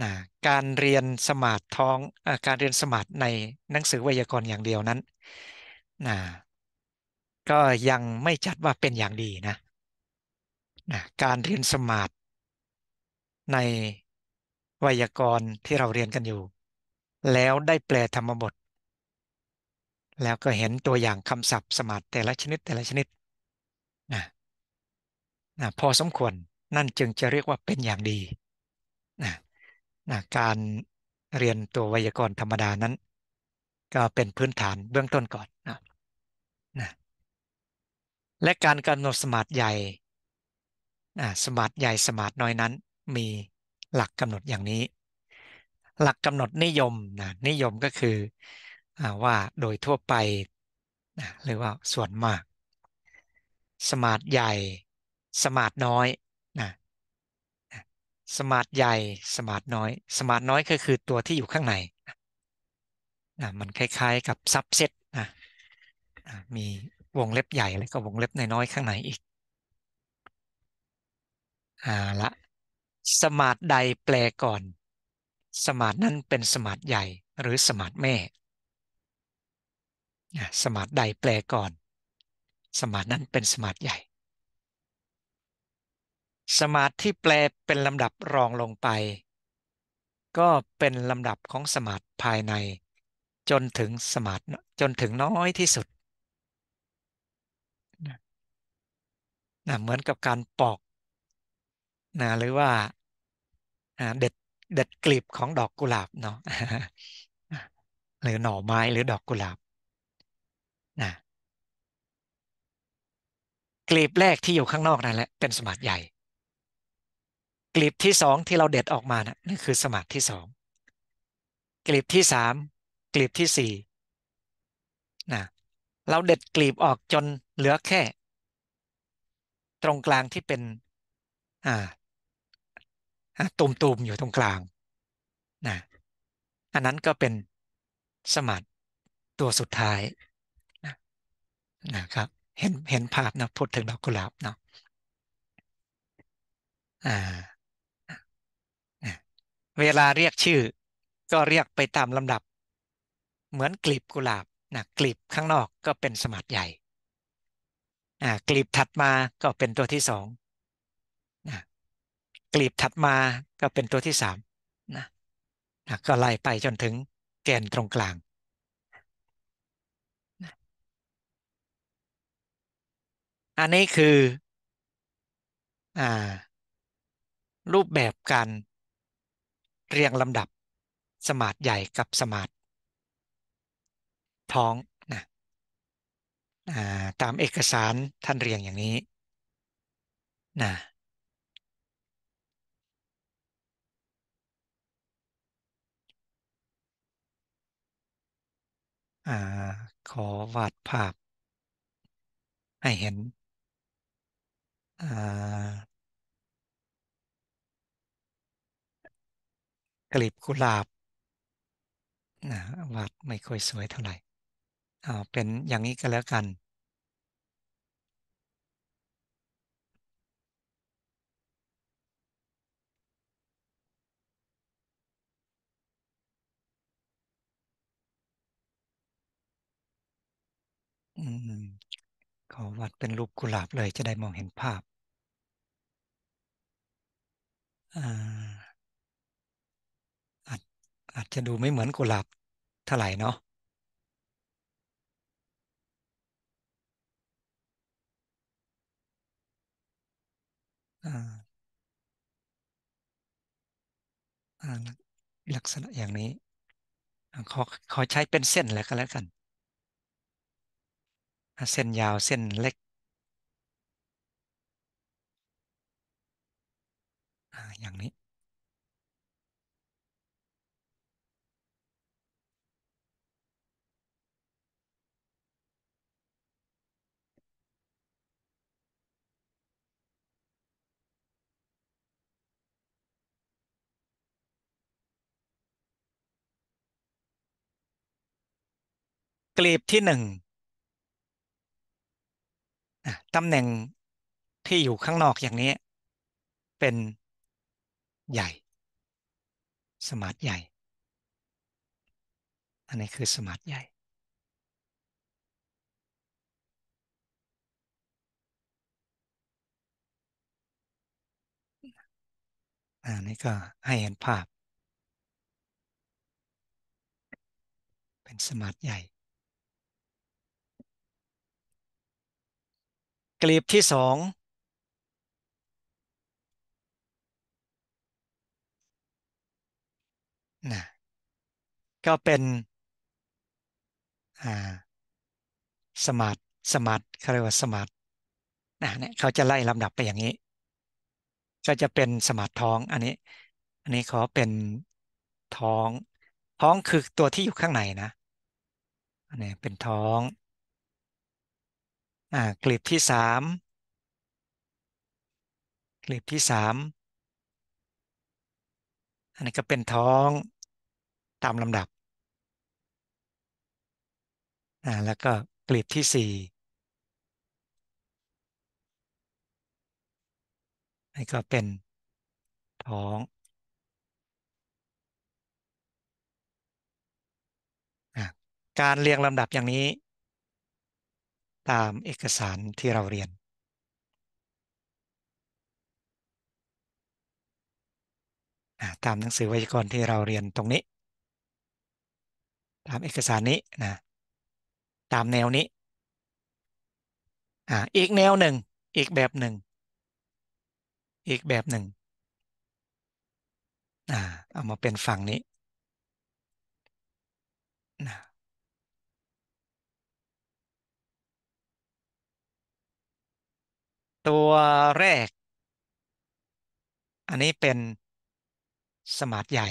นะการเรียนสมาธิท้องการเรียนสมาธิในหนังสือไวยากรณ์อย่างเดียวนั้นนะก็ยังไม่จัดว่าเป็นอย่างดีนะนะการเรียนสมาธิในวยากรณ์ที่เราเรียนกันอยู่ แล้วได้แปลธรรมบทแล้วก็เห็นตัวอย่างคำศัพท์สมาธิแต่ละชนิด แต่ละชนิดนะนะพอสมควรนั่นจึงจะเรียกว่าเป็นอย่างดีนะนะการเรียนตัววยากรณ์ธรรมดานั้น ก็เป็นพื้นฐานเบื้องต้นก่อนนะนะและการกำหนดสมาธิใหญ่นะสมาธิใหญ่สมาธิน้อยนั้นมีหลักกำหนดอย่างนี้ หลักกำหนดนิยมนะนิยมก็คืออว่าโดยทั่วไปนะหรือว่าส่วนมาก สมาร์ทใหญ่ สมาร์ทน้อยนะสมาร์ทใหญ่ สมาร์ทน้อย สมาร์ทน้อยก็คือตัวที่อยู่ข้างในนะมันคล้ายๆกับซับเซตนะมีวงเล็บใหญ่แล้วก็วงเล็บน้อยๆข้างในอีกอ่าละสมาทใดแปลก่อน สมาทนั้นเป็นสมาทใหญ่หรือสมาทแม่สมาทใดแปลก่อน สมาทนั้นเป็นสมาทใหญ่ สมา์ที่แปลเป็นลำดับรองลงไป ก็เป็นลำดับของสมาทภายในจนถึงสมาทจนถึงน้อยที่สุดนะเหมือนกับการปอกนะหรือว่าเด็ดเด็ดกลีบของดอกกุหลาบเนาะหรือหน่อไม้หรือดอกกุหลาบนะกลีบแรกที่อยู่ข้างนอกนั่นแหละเป็นสมาติใหญ่ กลีบที่สองที่เราเด็ดออกมานะ่นั่นคือสมาติที่สอง กลีบที่สาม กลีบที่สี่นะเราเด็ดกลีบออกจนเหลือแค่ ตรงกลางที่เป็น อ่าตุ่มๆ อยู่ตรงกลางนะอันนั้นก็เป็นสมาธิตัวสุดท้ายนะนะครับเห็นเห็นภาพนะพูดถึงดอกกุหลาบเนาะอ่าเวลาเรียกชื่อก็เรียกไปตามลำดับ เหมือนกลีบกุหลาบนะกลีบข้างนอกก็เป็นสมัตใหญ่อ่ากลีบถัดมาก็เป็นตัวที่สองกลีบถัดมาก็เป็นตัวที่สามนะนะก็ไล่ไปจนถึงแกนตรงกลางนะอันนี้คืออ่ารูปแบบการเรียงลำดับสมาร์ทใหญ่กับสมาร์ทท้องนะตามเอกสารท่านเรียงอย่างนี้ นะอ่า ขอวาดภาพ ให้เห็น อ่ากลีบกุหลาบนะวาดไม่ค่อยสวย เท่าไหร่าเป็นอย่างนี้ ก็ แล้วกันขอวาดเป็นรูปกุหลาบเลยจะได้มองเห็นภาพอาอาจอาจจะดูไม่เหมือนกุหลาบเท่าไหร่เนาะลักษณะอย่างนี้ขอขอใช้เป็นเส้นแล้วก็แล้วกันเส้นยาวเส้นเล็กออย่างนี้ กลีบที่หนึ่งตำแหน่งที่อยู่ข้างนอกอย่างนี้ เป็นใหญ่ สมาร์ทใหญ่ อันนี้คือสมาร์ทใหญ่ อันนี้ก็ให้เห็นภาพ เป็นสมาร์ทใหญ่กลีบที่สองนะก็เป็นสมาร์ทสมาร์ทเขาเรียกว่าสมาร์ทนะเนี่ยเขาจะไล่ลำดับไปอย่างนี้ ก็จะเป็นสมาร์ทท้องอันนี้ อันนี้ขอเป็นท้อง ท้องคือตัวที่อยู่ข้างในนะอันนี้เป็นท้องอ่าคลิปที่สามคลิปที่สาม อันนี้ก็เป็นท้องตามลำดับอ่าแล้วก็คลิปที่สี่นี่ก็เป็นท้อง การเรียงลำดับอย่างนี้ตามเอกสารที่เราเรียน ตามหนังสือไวยากรณ์ที่เราเรียนตรงนี้ ตามเอกสารนี้นะ ตามแนวนี้ อ่า อีกแนวหนึ่ง อีกแบบหนึ่ง อีกแบบหนึ่ง อ่า เอามาเป็นฝั่งนี้ นะตัวแรก อันนี้เป็น สมาร์ทใหญ่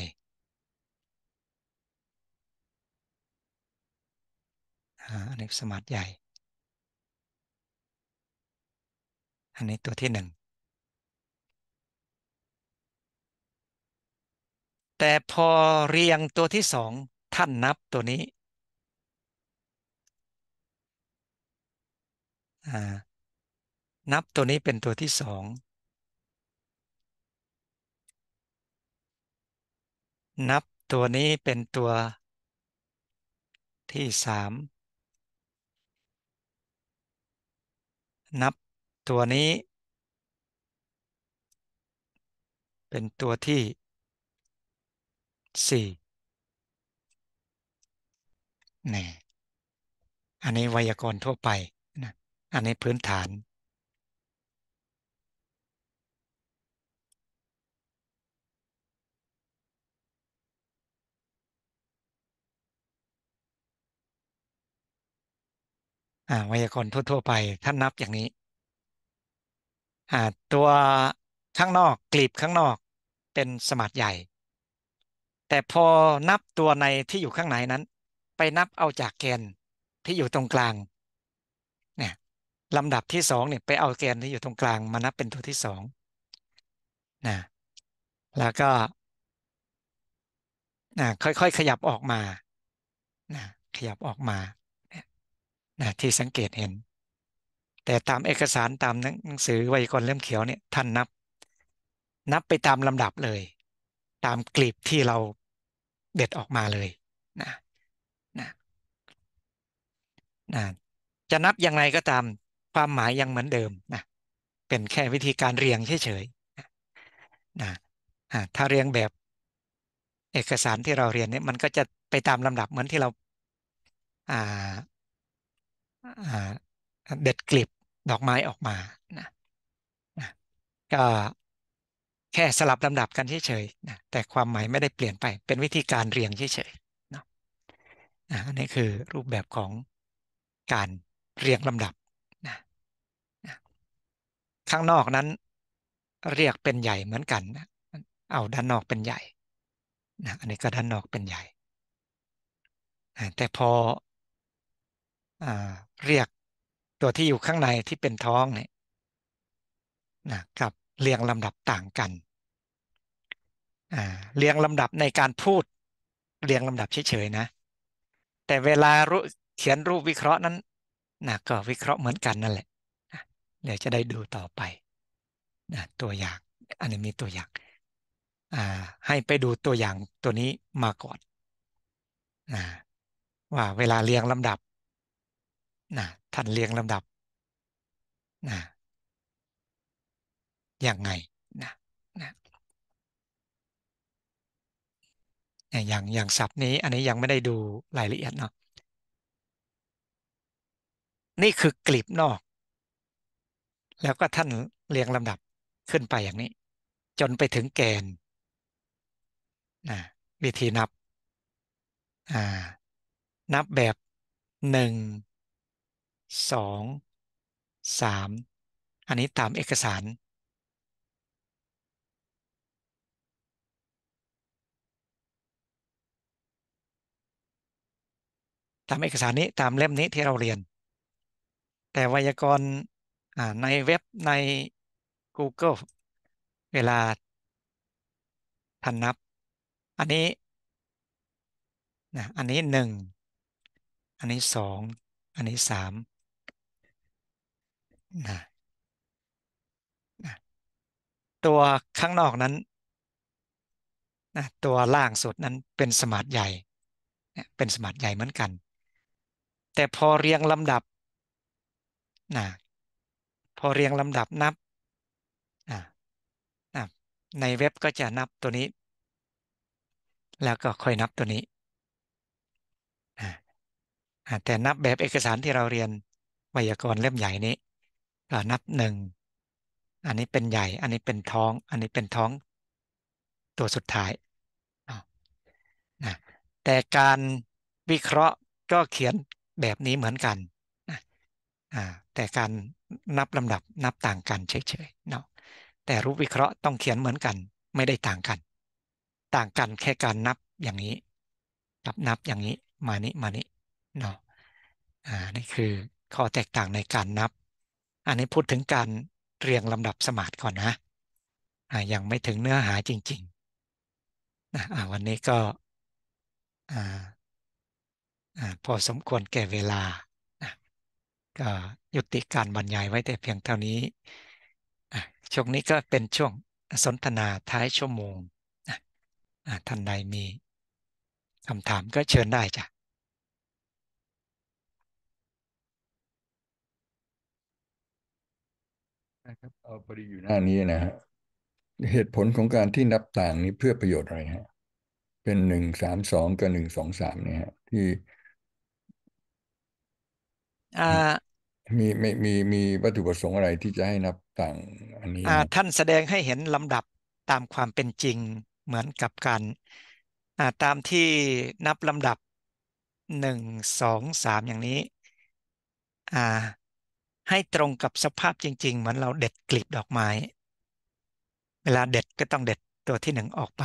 อันนี้สมาร์ทใหญ่ อันนี้ตัวที่หนึ่งแต่พอเรียงตัวที่สองท่านนับตัวนี้ อ่านับตัวนี้เป็นตัวที่สอง นับตัวนี้เป็นตัวที่สามนับตัวนี้ เป็นตัวที่สี่นี่อันนี้ไวยากรณ์ทั่วไป นะ อันนี้พื้นฐานอ่าไวยากรณ์ทั่วๆไปท่านนับอย่างนี้อ่าตัวข้างนอกกลีบข้างนอกเป็นสมัติใหญ่ แต่พอนับตัวในที่อยู่ข้างในนั้น ไปนับเอาจากแกนที่อยู่ตรงกลางเนี่ยลำดับที่สองเนี่ยไปเอาแกนที่อยู่ตรงกลางมานับเป็นตัวที่สองนะแล้วก็นะค่อยๆ ขยับออกมานะขยับออกมานะที่สังเกตเห็น แต่ตามเอกสารตามหนังสือไวยากรณ์เล่มเขียวเนี่ยท่านนับ นับไปตามลำดับเลย ตามกลีบที่เราเด็ดออกมาเลย นะนะนะจะนับยังไงก็ตามความหมายยังเหมือนเดิมนะเป็นแค่วิธีการเรียงเฉยๆนะถ้าเรียงแบบเอกสารที่เราเรียนเนี่ย มันก็จะไปตามลำดับเหมือนที่เราเด็ดกลีบดอกไม้ออกมานะนะ ก็แค่สลับลำดับกันเฉยๆนะแต่ความหมายไม่ได้เปลี่ยนไป เป็นวิธีการเรียงเฉยๆนะนะอันนี้คือรูปแบบของการเรียงลำดับนะนะ ข้างนอกนั้น เรียกเป็นใหญ่เหมือนกันนะเอาด้านนอกเป็นใหญ่นะอันนี้ก็ด้านนอกเป็นใหญ่แต่พอเรียกตัวที่อยู่ข้างในที่เป็นท้องเนี่ยนะครับเรียงลำดับต่างกันเรียงลำดับในการพูด เรียงลำดับเฉยๆนะแต่เวลาเขียนรูปวิเคราะห์นั้นนะก็วิเคราะห์เหมือนกันนั่นแหละเดี๋ยวจะได้ดูต่อไปนะตัวอย่างอันนี้มีตัวอย่างให้ไปดูตัวอย่างตัวนี้มาก่อนนะว่าเวลาเรียงลำดับนะท่านเรียงลำดับนะอย่างไงนะนะอย่างอย่างศัพท์นี้ อันนี้ยังไม่ได้ดูรายละเอียดเนาะนี่คือกลีบนอก แล้วก็ท่านเรียงลำดับขึ้นไปอย่างนี้ จนไปถึงแกนนะวิธีนับ นับแบบหนึ่งสอง สาม อันนี้ตามเอกสาร ตามเอกสารนี้ตามเล่มนี้ที่เราเรียน แต่ไวยากรณ์ในเว็บใน Google เวลา ทันนับ อันนี้นะอันนี้หนึ่ง อันนี้สอง อันนี้สามนะนะตัวข้างนอกนั้นนะตัวล่างสุดนั้นเป็นสมาร์ทใหญ่เป็นสมาร์ทใหญ่เหมือนกัน แต่พอเรียงลำดับนะพอเรียงลำดับนับนะนะในเว็บก็จะนับตัวนี้ แล้วก็ค่อยนับตัวนี้ แต่นับแบบเอกสารที่เราเรียนไวยากรณ์เล่มใหญ่นี้นับหนึ่งอันนี้เป็นใหญ่ อันนี้เป็นท้อง อันนี้เป็นท้อง ตัวสุดท้ายนะ แต่การวิเคราะห์ก็เขียนแบบนี้เหมือนกันนะแต่การนับลำดับนับต่างกันเฉยๆเนาะแต่รูปวิเคราะห์ต้องเขียนเหมือนกัน ไม่ได้ต่างกัน ต่างกันแค่การนับอย่างนี้กับนับอย่างนี้ มานี้มานี้เนาะ อ่า นี่คือข้อแตกต่างในการนับอันนี้พูดถึงการเรียงลำดับสมาธิก่อนนะยังไม่ถึงเนื้อหาจริงๆนะวันนี้ก็พอสมควรแก่เวลา ก็ยุติการบรรยายไว้แต่เพียงเท่านี้ ช่วงนี้ก็เป็นช่วงสนทนาท้ายชั่วโมง ท่านใดมีคำถามก็เชิญได้จ้ะะครับเอาพอดีอยู่หน้านี้นะฮะ เหตุผลของการที่นับต่างนี้เพื่อประโยชน์อะไรฮะ เป็นหนึ่งสามสองกับหนึ่งสองสามเนี่ยฮะ ที่มีไม่มีมีวัตถุประสงค์อะไรที่จะให้นับต่างอันนี้ อ่า ท่านแสดงให้เห็นลำดับตามความเป็นจริงเหมือนกับการอ่าตามที่นับลำดับหนึ่งสองสามอย่างนี้ อ่าให้ตรงกับสภาพจริงๆ เหมือนเราเด็ดกลีบดอกไม้ เวลาเด็ดก็ต้องเด็ดตัวที่หนึ่งออกไป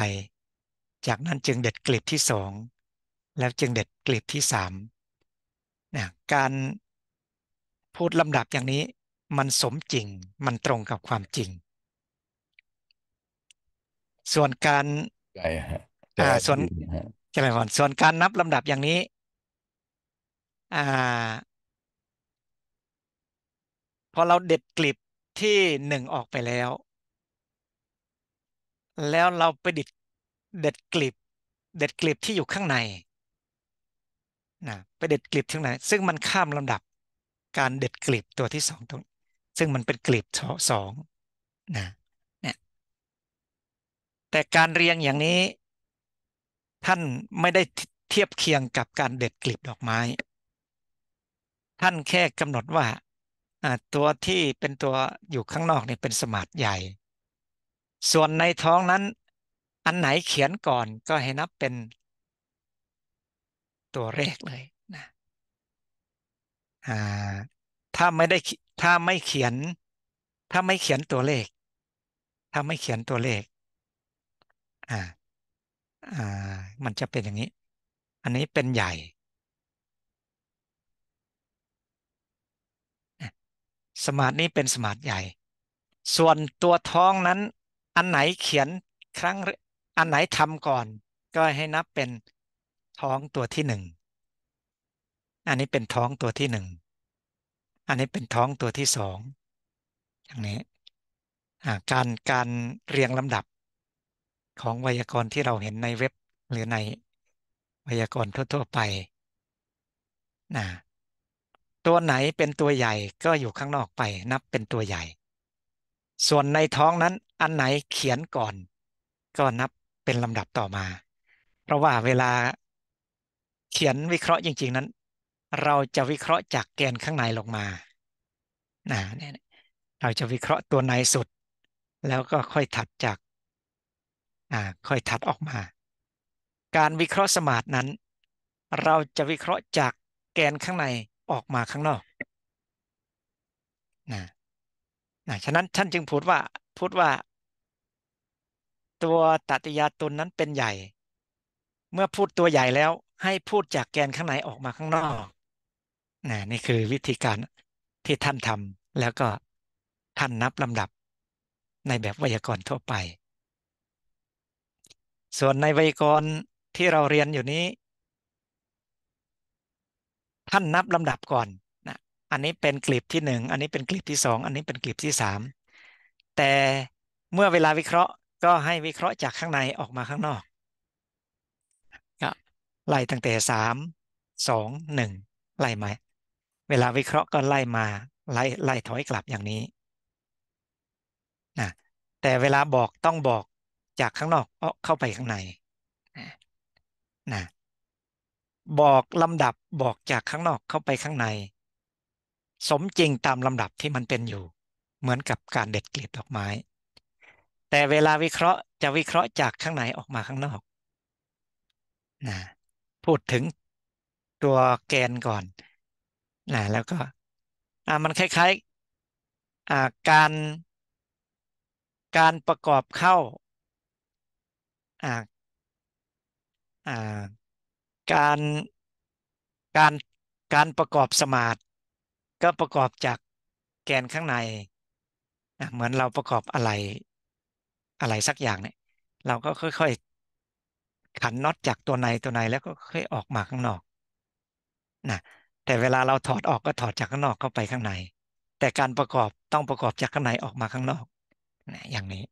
จากนั้นจึงเด็ดกลีบที่สอง แล้วจึงเด็ดกลีบที่สามนะการพูดลำดับอย่างนี้มันสมจริง มันตรงกับความจริง ส่วนการใช่ฮะอ่าส่วนใช่ไหมครับส่วนการนับลำดับอย่างนี้อ่าพอเราเด็ดกลีบที่หนึ่งออกไปแล้ว แล้วเราไปดิดเด็ดกลีบเด็ดกลีบที่อยู่ข้างใน นะ ไปเด็ดกลีบที่ไหนซึ่งมันข้ามลำดับการเด็ดกลีบตัวที่สองตรงซึ่งมันเป็นกลีบสองนะ เนี่ย แต่การเรียงอย่างนี้ ท่านไม่ได้เทียบเคียงกับการเด็ดกลีบดอกไม้ ท่านแค่กำหนดว่าตัวที่เป็นตัวอยู่ข้างนอกเนี่ยเป็นสมาร์ทใหญ่ ส่วนในท้องนั้น อันไหนเขียนก่อนก็ให้นับเป็นตัวเลขเลยนะถ้าไม่ได้ถ้าไม่เขียน ถ้าไม่เขียนตัวเลข ถ้าไม่เขียนตัวเลขอ่าอ่ามันจะเป็นอย่างนี้ อันนี้เป็นใหญ่สมาธินี้เป็นสมาธิใหญ่ ส่วนตัวท้องนั้น อันไหนเขียนครั้งอันไหนทำก่อน ก็ให้นับเป็นท้องตัวที่หนึ่ง อันนี้เป็นท้องตัวที่หนึ่ง อันนี้เป็นท้องตัวที่สองอย่างนี้การการเรียงลำดับของไวยากรณ์ที่เราเห็นในเว็บหรือในไวยากรณ์ทั่ว ๆไป นะตัวไหนเป็นตัวใหญ่ก็อยู่ข้างนอกไปนับเป็นตัวใหญ่ ส่วนในท้องนั้นอันไหนเขียนก่อน ก็นับเป็นลำดับต่อมา เพราะว่าเวลาเขียนวิเคราะห์จริง ๆนั้น เราจะวิเคราะห์จากแกนข้างในลงมานะเนี่ยเราจะวิเคราะห์ตัวไหนสุด แล้วก็ค่อยถัดจากอ่าค่อยถัดออกมา การวิเคราะห์สมาธินั้น เราจะวิเคราะห์จากแกนข้างในออกมาข้างนอกนะนะฉะนั้นท่านจึงพูดว่า พูดว่า ตัวตติยาตุนนั้นเป็นใหญ่ เมื่อพูดตัวใหญ่แล้ว ให้พูดจากแกนข้างในออกมาข้างนอกนะนี่คือวิธีการที่ ท่านทำ แล้วก็ท่านนับลำดับในแบบ ไวยากรณ์ทั่วไป ส่วนในไวยากรณ์ที่เราเรียนอยู่นี้ท่านนับลำดับก่อนนะ อันนี้เป็นกลีบที่หนึ่ง อันนี้เป็นกลีบที่สอง อันนี้เป็นกลีบที่สาม แต่เมื่อเวลาวิเคราะห์ก็ให้วิเคราะห์จากข้างในออกมาข้างนอกก็ไล่ตั้งแต่สามสองหนึ่งไล่มาเวลาวิเคราะห์ก็ไล่มา ไล่ไล่ถอยกลับอย่างนี้นะ แต่เวลาบอกต้องบอกจากข้างนอกเข้าไปข้างในนะนะบอกลำดับบอกจากข้างนอกเข้าไปข้างในสมจริงตามลำดับที่มันเป็นอยู่ เหมือนกับการเด็ดกลีบดอกไม้ แต่เวลาวิเคราะห์จะวิเคราะห์จากข้างในออกมาข้างนอกนะพูดถึงตัวแกนก่อนนะแล้วก็อ่มันคล้ายๆอาการ การประกอบเข้า อ่าอ่าการการการประกอบสมาธิก็ประกอบจากแกนข้างในนะเหมือนเราประกอบอะไรอะไรสักอย่างเนี่ยเราก็ค่อยๆ ขันน็อตจากตัวในตัวในแล้วก็ค่อยออกมาข้างนอกนะแต่เวลาเราถอดออกก็ถอดจากข้างนอกเข้าไปข้างใน แต่การประกอบต้องประกอบจากข้างในออกมาข้างนอกนะอย่างนี้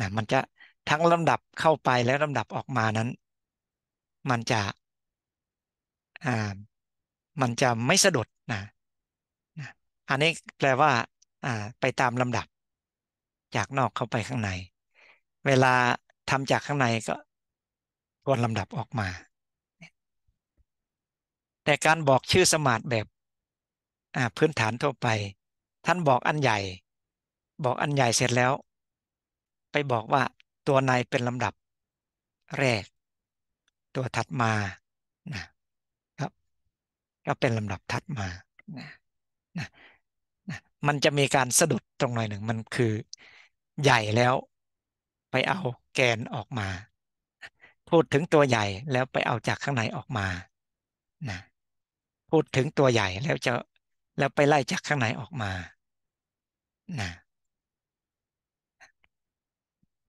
นะมันจะทั้งลำดับเข้าไปและลำดับออกมานั้นมันจะอ่ามันจะไม่สะดุดนะนะ อันนี้แปลว่าอ่าไปตามลำดับ จากนอกเข้าไปข้างใน เวลาทำจากข้างในก็ทวนลำดับออกมา แต่การบอกชื่อสมาธิแบบพื้นฐานทั่วไป ท่านบอกอันใหญ่ บอกอันใหญ่เสร็จแล้ว ไปบอกว่าตัวในเป็นลำดับแรกตัวถัดมานะครับ ก็เป็นลำดับถัดมานะนะนะมันจะมีการสะดุดตรงหน่อยหนึ่งมันคือใหญ่แล้วไปเอาแกนออกมา พูดถึงตัวใหญ่แล้วไปเอาจากข้างในออกมานะพูดถึงตัวใหญ่แล้วจะแล้วไปไล่จากข้างในออกมานะ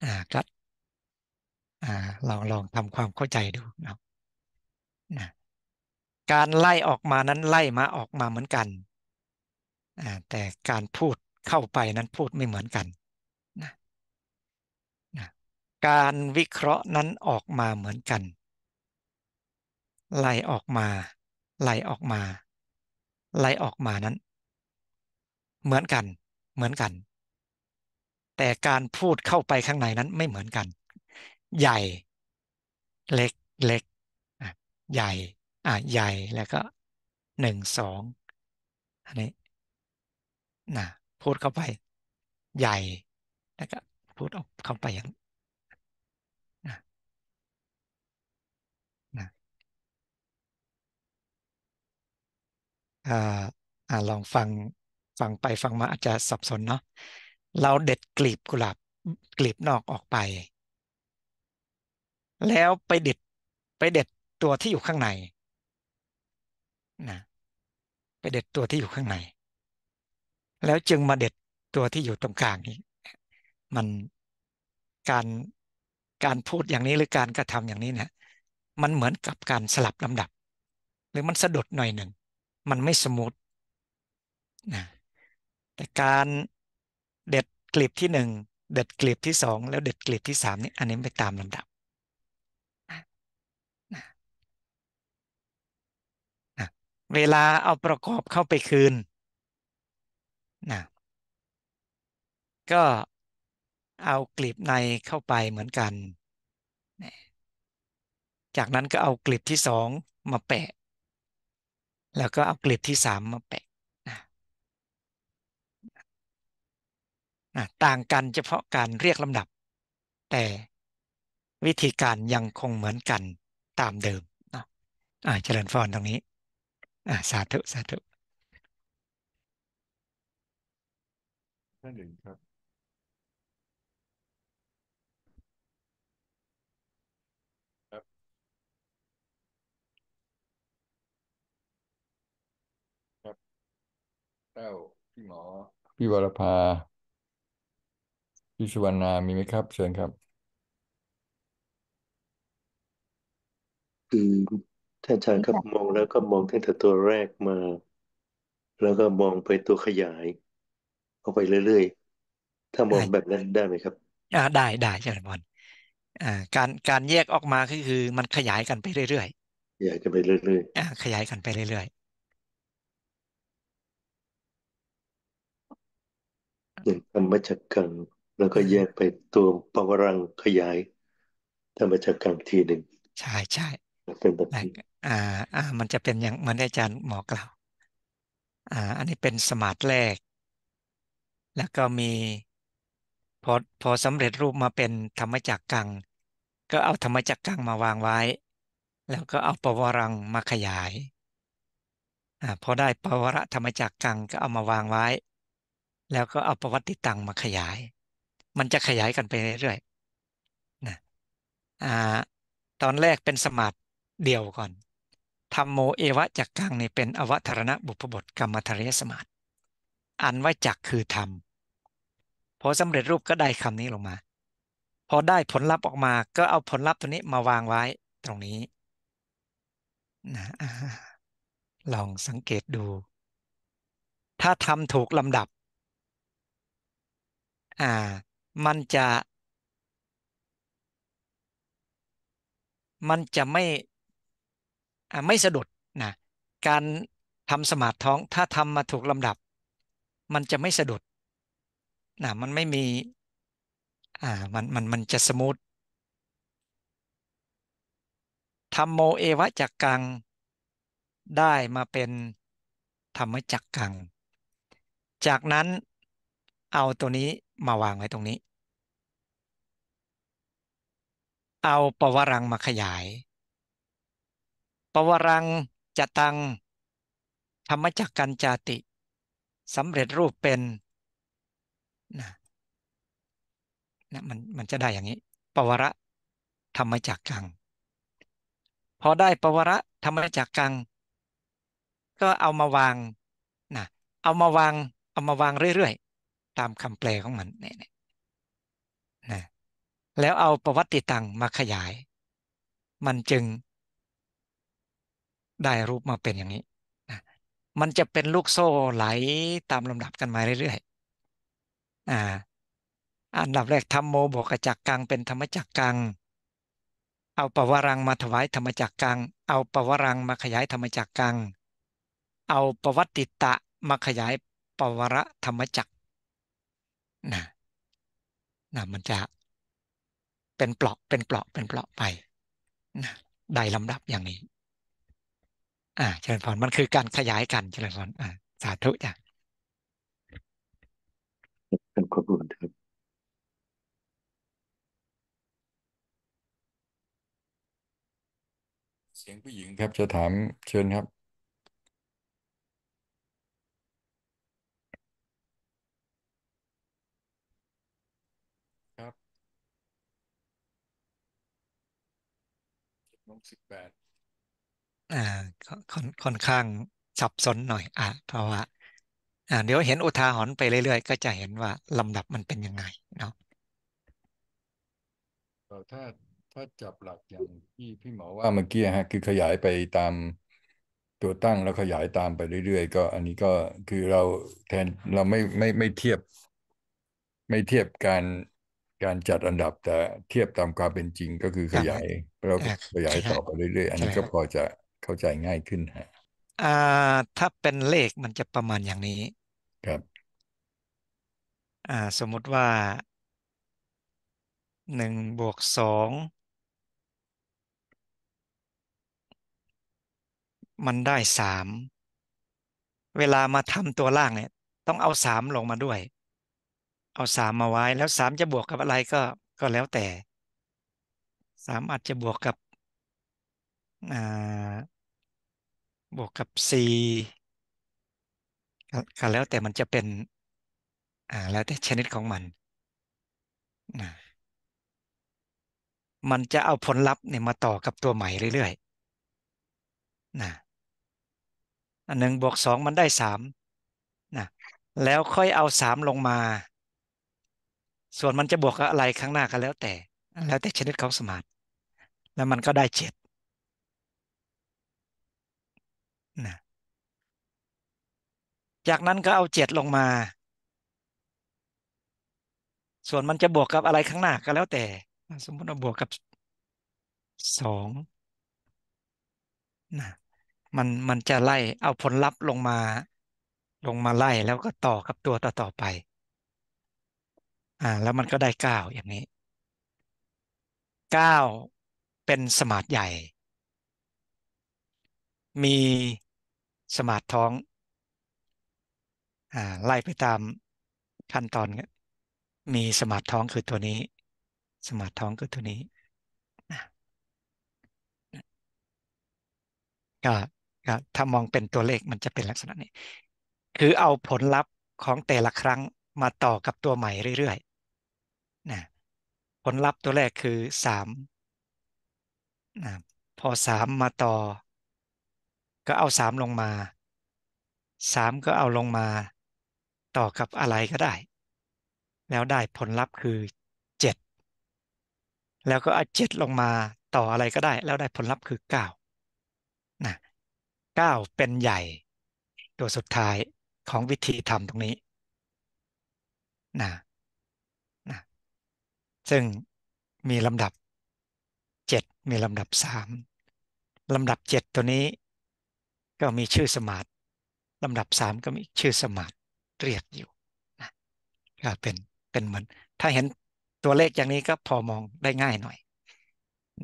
อ่าครับลองลองทำความเข้าใจดูนะนะ การไล่ออกมานั้นไล่มาออกมาเหมือนกัน แต่การพูดเข้าไปนั้นพูดไม่เหมือนกันนะนะการวิเคราะห์นั้นออกมาเหมือนกัน ไล่ออกมา ไล่ออกมา ไล่ออกมานั้น เหมือนกัน เหมือนกัน แต่การพูดเข้าไปข้างในนั้นไม่เหมือนกันใหญ่ เล็กเล็กใหญ่อ่ะใหญ่แล้วก็หนึ่งสองอันนี้นะพูดเข้าไป ใหญ่ แล้วก็พูดออกเข้าไปอย่างนะนะอ่าอ่าลองฟัง ฟังไปฟังมาอาจจะสับสนเนาะเราเด็ดกลีบกุหลาบกลีบนอกออกไปแล้วไปเด็ดไปเด็ดตัวที่อยู่ข้างใน นะ ไปเด็ดตัวที่อยู่ข้างใน แล้วจึงมาเด็ดตัวที่อยู่ตรงกลางนี้มันการการพูดอย่างนี้หรือการกระทำอย่างนี้นะ มันเหมือนกับการสลับลำดับ หรือมันสะดุดหน่อยหนึ่ง มันไม่สมูท นะ แต่การเด็ดกลีบที่หนึ่ง เด็ดกลีบที่สอง แล้วเด็ดกลีบที่สามนี่อันนี้ไปตามลำดับเวลาเอาประกอบเข้าไปคืนนะก็เอากลีบในเข้าไปเหมือนกันจากนั้นก็เอากลีบที่สองมาแปะ แล้วก็เอากลีบที่สามมาแปะนะนะต่างกันเฉพาะการเรียกลำดับ แต่วิธีการยังคงเหมือนกันตามเดิมนะอ่าเจริญฟอนตรงนี้อ่าสาธุสาธุท่านนึ่นครับเต้าพี่หมอพี่วรภาพี่สุวรรณามีไหมครับเชิญครับคือท่านอาจารย์ครับมองแล้วก็มองตั้งแต่ตัวแรกมา แล้วก็มองไปตัวขยายออกไปเรื่อยๆ ถ้ามองแบบนั้นได้ไหมครับอ่าได้ได้อาจารย์บอลอ่า การการแยกออกมาก็คือ มันขยายกันไปเรื่อยๆขยายกันไปเรื่อยๆอ่าขยายกันไปเรื่อยๆอย่างธรรมจักกังแล้วก็แยกไปตัวปวรังขยายธรรมจักกังทีหนึ่ง ใช่ใช่เป็นแบบนี้อ่าอ่ามันจะเป็นอย่างมันอาจารย์หมอกล่าวอ่าอันนี้เป็นสมาร์ทแรกแล้วก็มีพอพอสำเร็จรูปมาเป็นธรรมจักกังก็เอาธรรมจักกังมาวางไว้ แล้วก็เอาปวารังมาขยายอ่าพอได้ปวระธรรมจักกังก็เอามาวางไว้ แล้วก็เอาปวัติตังมาขยาย มันจะขยายกันไปเรื่อยๆนะอ่าตอนแรกเป็นสมาร์ทเดี่ยวก่อนธรรมโมเอวะจักกังนี่เป็นอวธารณบุพบทกรรมทเรสมาตอันว่าจักคือธรรมพอสำเร็จรูปก็ได้คำนี้ลงมา พอได้ผลลัพธ์ออกมาก็เอาผลลัพธ์ตัวนี้มาวางไว้ตรงนี้นะลองสังเกตดู ถ้าทำถูกลำดับ อ่า มันจะมันจะไม่ไม่สะดุดนะการทำสมาธิท้องถ้าทำมาถูกลำดับ มันจะไม่สะดุดนะมันไม่มีอ่ามันมันมันจะสมูททำโมเอวะจักกังได้มาเป็นธรรมจักกัง จากนั้นเอาตัวนี้มาวางไว้ตรงนี้ เอาปวรังมาขยายปวรังจตัง ธรรมจักกันจาติสำเร็จรูปเป็นนะนะมันมันจะได้อย่างนี้ ปวระธรรมจักกังพอได้ปวระธรรมจักกัง ก็เอามาวางนะเอามาวางเอามาวางเรื่อยๆตามคำแปลของมันเนี่ยนะแล้วเอาประวัติตังมาขยาย มันจึงได้รูปมาเป็นอย่างนี้นะมันจะเป็นลูกโซ่ไหลตามลำดับกันมาเรื่อยๆออันดับแรกธรรมโมบกจักกัง เป็นธรรมจักกัง เอาปวารังมาถวาย ธรรมจักกัง เอาปวารังมาขยาย ธรรมจักกัง เอาปวัตติตะมาขยายปวระธรรมจักนะ นะมันจะเป็นเปลาะ เป็นเปลาะ เป็นเปลาะไปนะได้ลำดับอย่างนี้อ่าเจริญพรมันคือการขยายกันเจริญพรอ่าสาธุจ้ะเป็นควนครับเสียงผู้หญิงครับจะถามเชิญครับ ครับน้องสิบแปดอ่าค่อนข้างสับสนหน่อยอ่ะเพราะว่าอ่าเดี๋ยวเห็นอุทาหรณ์ไปเรื่อยๆ ก็จะเห็นว่าลำดับมันเป็นยังไงเนาะถ้าถ้าจับหลักอย่างที่พี่หมอว่าเมื่อกี้ฮะ คือขยายไปตามตัวตั้งแล้วขยายตามไปเรื่อยๆ ก็ อันนี้ก็คือเราแทนเราไม่ไม่ไม่เทียบ ไม่เทียบการการจัดอันดับแต่เทียบตามความเป็นจริงก็คือขยาย เราขยายต่อไปเรื่อยๆ อันนี้ก็พอจะเข้าใจง่ายขึ้นฮะอ่าถ้าเป็นเลขมันจะประมาณอย่างนี้ ครับ อ่าสมมติว่า หนึ่งบวกสอง มันได้สาม เวลามาทำตัวล่างเนี่ย ต้องเอาสามลงมาด้วย เอาสามมาไว้ แล้วสามจะบวกกับอะไรก็ ก็แล้วแต่ สามอาจจะบวกกับ อ่าบวกกับ c ก็แล้วแต่มันจะเป็นอ่าแล้วแต่ชนิดของมันนะมันจะเอาผลลัพธ์เนี่ยมาต่อกับตัวใหม่เรื่อยๆนะอันหนึ่งบวกสองมันได้สามนะแล้วค่อยเอาสามลงมา ส่วนมันจะบวกอะไรข้างหน้าก็แล้วแต่ แล้วแต่ชนิดของสมาร์ทแล้วมันก็ได้เจ็ดนะจากนั้นก็เอาเจ็ดลงมา ส่วนมันจะบวกกับอะไรข้างหน้าก็แล้วแต่ สมมติเราบวกกับสองนะมันมันจะไล่เอาผลลัพธ์ลงมา ลงมาไล่แล้วก็ต่อกับตัวต่อต่อไปอ่าแล้วมันก็ได้เก้าอย่างนี้เก้าเป็นสมาร์ทใหญ่ มีสมาธิท้องอ่าไล่ไปตามขั้นตอนมีสมาธิท้องคือตัวนี้ สมาธิท้องคือตัวนี้ก็ก็ถ้ามองเป็นตัวเลขมันจะเป็นลักษณะนี้ คือเอาผลลัพธ์ของแต่ละครั้งมาต่อกับตัวใหม่เรื่อยๆนะผลลัพธ์ตัวแรกคือสามนะพอสามมาต่อก็เอาสามลงมาสามก็เอาลงมา ต่อกับอะไรก็ได้ แล้วได้ผลลัพธ์คือเจ็ดแล้วก็เอาเจ็ดลงมาต่ออะไรก็ได้ แล้วได้ผลลัพธ์คือเก้านะเก้าเป็นใหญ่ตัวสุดท้ายของวิธีทำตรงนี้นะนะซึ่งมีลำดับเจ็ดมีลำดับสามลำดับเจ็ดตัวนี้ก็มีชื่อสมาร์ตลำดับสามก็มีชื่อสมาร์ตเรียกอยู่นะก็เป็นเป็นเหมือนถ้าเห็นตัวเลขอย่างนี้ก็พอมองได้ง่ายหน่อย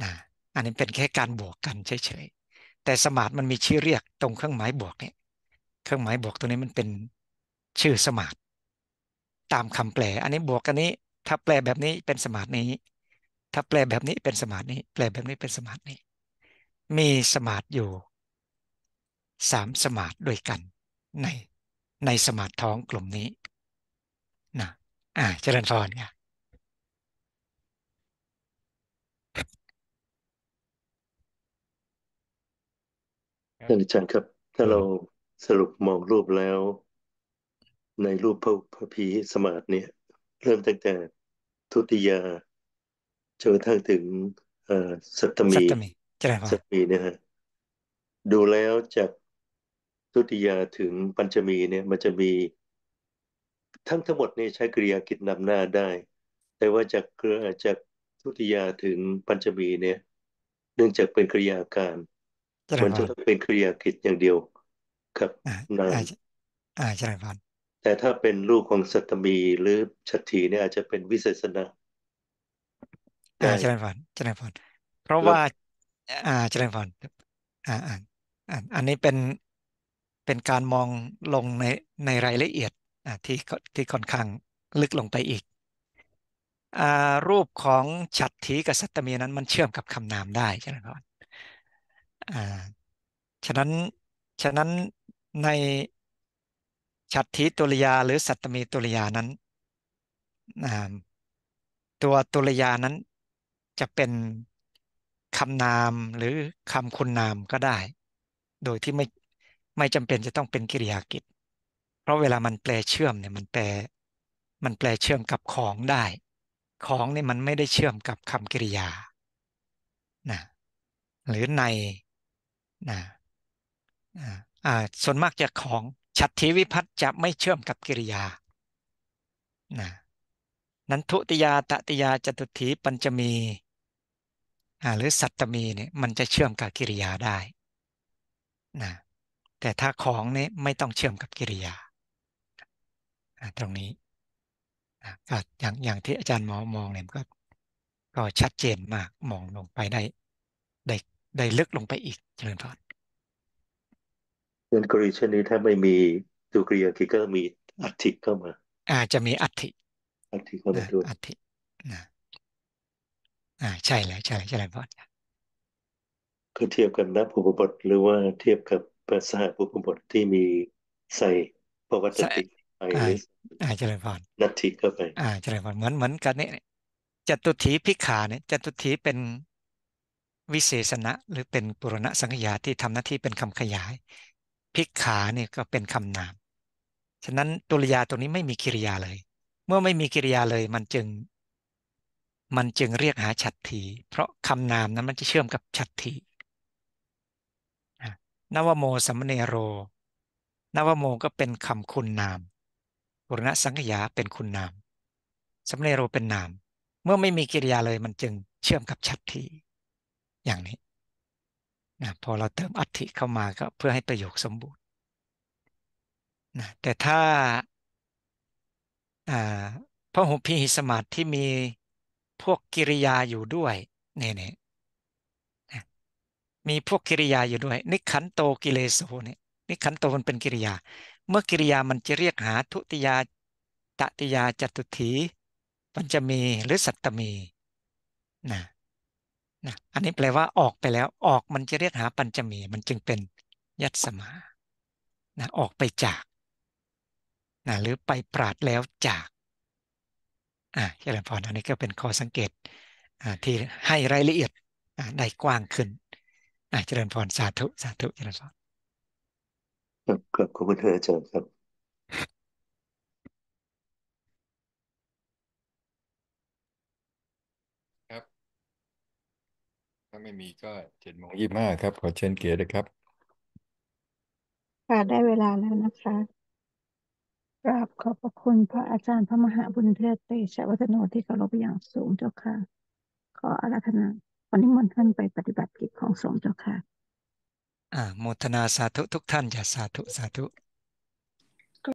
นะอันนี้เป็นแค่การบวกกันเฉยๆแต่สมาร์ตมันมีชื่อเรียกตรงเครื่องหมายบวกเนี่ยเครื่องหมายบวกตัวนี้มันเป็นชื่อสมาร์ตตามคำแปลอันนี้บวกกันนี้ ถ้าแปลแบบนี้เป็นสมาร์ตนี้ ถ้าแปลแบบนี้เป็นสมาร์ตนี้ แปลแบบนี้เป็นสมาร์ตนี้ มีสมาร์ตอยู่สามสมาธิด้วยกัน ในในสมาธิท้องกลุ่มนี้นะอ่าเจริญพรค่ะท่านอาจารย์ครับ ถ้าเราสรุปมองรูปแล้ว ในรูปพระพพีสมาธิเนี่ย เริ่มตั้งแต่ทุติยาจนกระทั่งถึงสัตตมีสัตมีเนี่ยฮะดูแล้วจากุติยาถึงปัญจมีเนี่ย มันจะมี ทั้งทั้งหมดนี่ใช้กริยากิจนำหน้าได้ แต่ว่าจากกจากทุติยาถึงปัญจมีเนี่ย เนื่องจากเป็นกริยาการมันจะต้องเป็นกริยากิจอย่างเดียวครับนานอ่าใช่ครับแต่ถ้าเป็นลูกของสัตมีหรือชัตถีเนี่ยอาจจะเป็นวิเศษนะอ่าริญพรัจริญพรัเพราะว่าอ่าเจริญัรอ่าอ่าอันนี้เป็นเป็นการมองลงในในรายละเอียดที่ที่ค่อนข้างลึกลงไปอีกอรูปของฉัตรีกับสัตตมีนั้นมันเชื่อมกับคำนามได้ใช่ไหมครับฉะนั้นฉะนั้นในฉัตรีตุลยาหรือสัตตมีตุลยานั้นตัวตุลยานั้นจะเป็นคำนามหรือคำคุณนามก็ได้ โดยที่ไม่ไม่จำเป็นจะต้องเป็นกิริยากิจ เพราะเวลามันแปลเชื่อมเนี่ยมันแปลมันแปลเชื่อมกับของได้ ของเนี่ยมันไม่ได้เชื่อมกับคำกิริยา นะหรือในนะอ่าส่วนมากจะของชัตทิวิพัฒน์จะไม่เชื่อมกับกิริยา นะนั้นทุติยาตติยาจตุถีปัญจมี หรือสัตตมีเนี่ยมันจะเชื่อมกับกิริยาได้ นะแต่ถ้าของนี่ไม่ต้องเชื่อมกับกิริยาตรงนี้ก็อย่างอย่างที่อาจารย์หมอมองเนี่ยก็ก็ชัดเจนมากมองลงไปได้ได้ได้ลึกลงไปอีกเชิญพรเป็นกรณีเช่นนี้ถ้าไม่มีดูกรียาคิก็มีอัติเข้ามา อาจจะมีอัติอัติเข้ามาด้วยอัตินะอ่าใช่แล้วใช่ใช่แล้วพอคือเทียบกันนะภูมิบทหรือว่าเทียบกับพระสหภูมิบทที่มีใส่พระวัตติไปอ่าเจริญพรนัตถิเข้าไปอ่าเจริญพรเหมือนเหมือนกันเนี่ยจตุถีพิขาเนี่ยจตุถีเป็นวิเศษณะหรือเป็นปุรณะสังขยาที่ทำหน้าที่เป็นคำขยายพิขาเนี่ยก็เป็นคำนามฉะนั้นตุลยาตัวนี้ไม่มีกิริยาเลยเมื่อไม่มีกิริยาเลย มันจึงมันจึงเรียกหาฉัตรทีเพราะคำนามนั้นมันจะเชื่อมกับฉัตรทีนวโมสัมเนโร นวโมก็เป็นคำคุณนามบุรณะสังขยาเป็นคุณนาม สัมเนโรเป็นนาม เมื่อไม่มีกิริยาเลย มันจึงเชื่อมกับชัตทีอย่างนี้ นะพอเราเติมอัตถิเข้ามาก็เพื่อให้ประโยคสมบูรณ์ นะแต่ถ้าพระหุพีหิสมาธิที่มีพวกกิริยาอยู่ด้วยเนี่ยมีพวกกิริยาอยู่ด้วย นิขันโตกิเลโสเนี่ยนิขันโตมันเป็นกิริยา เมื่อกิริยามันจะเรียกหาทุติยาตติยาจตุถีปัญจมีหรือสัตตมีนะนะอันนี้แปลว่าออกไปแล้วออกมันจะเรียกหาปัญจมี มันจึงเป็นยัตสมานะออกไปจากนะหรือไปปราดแล้วจากอ่าเฉลิญพรอันนี้ก็เป็นข้อสังเกตที่ให้รายละเอียดได้กว้างขึ้นเจริญพรสาธุ สาธุเจริญพรครับขอบคุณอเจอครับ ครับ ถ้าไม่มีก็เจ็ดโมงยี่ห้าครับ ขอเชิญเก๋ยรเลยครับค่ะได้เวลาแล้วนะคะกราบขอบพระคุณพระอาจารย์ พระมหาบุญเทศเตชะวัฒโนที่เคารพอย่างสูงเจ้าค่ะ ขออาราธนาวอนนี้มนต์ท่านไปปฏิบัติกิจของสงฆ์เจ้าค่ะอ่าโมทนาสาธุทุกท่าน อย่าสาธุสาธุ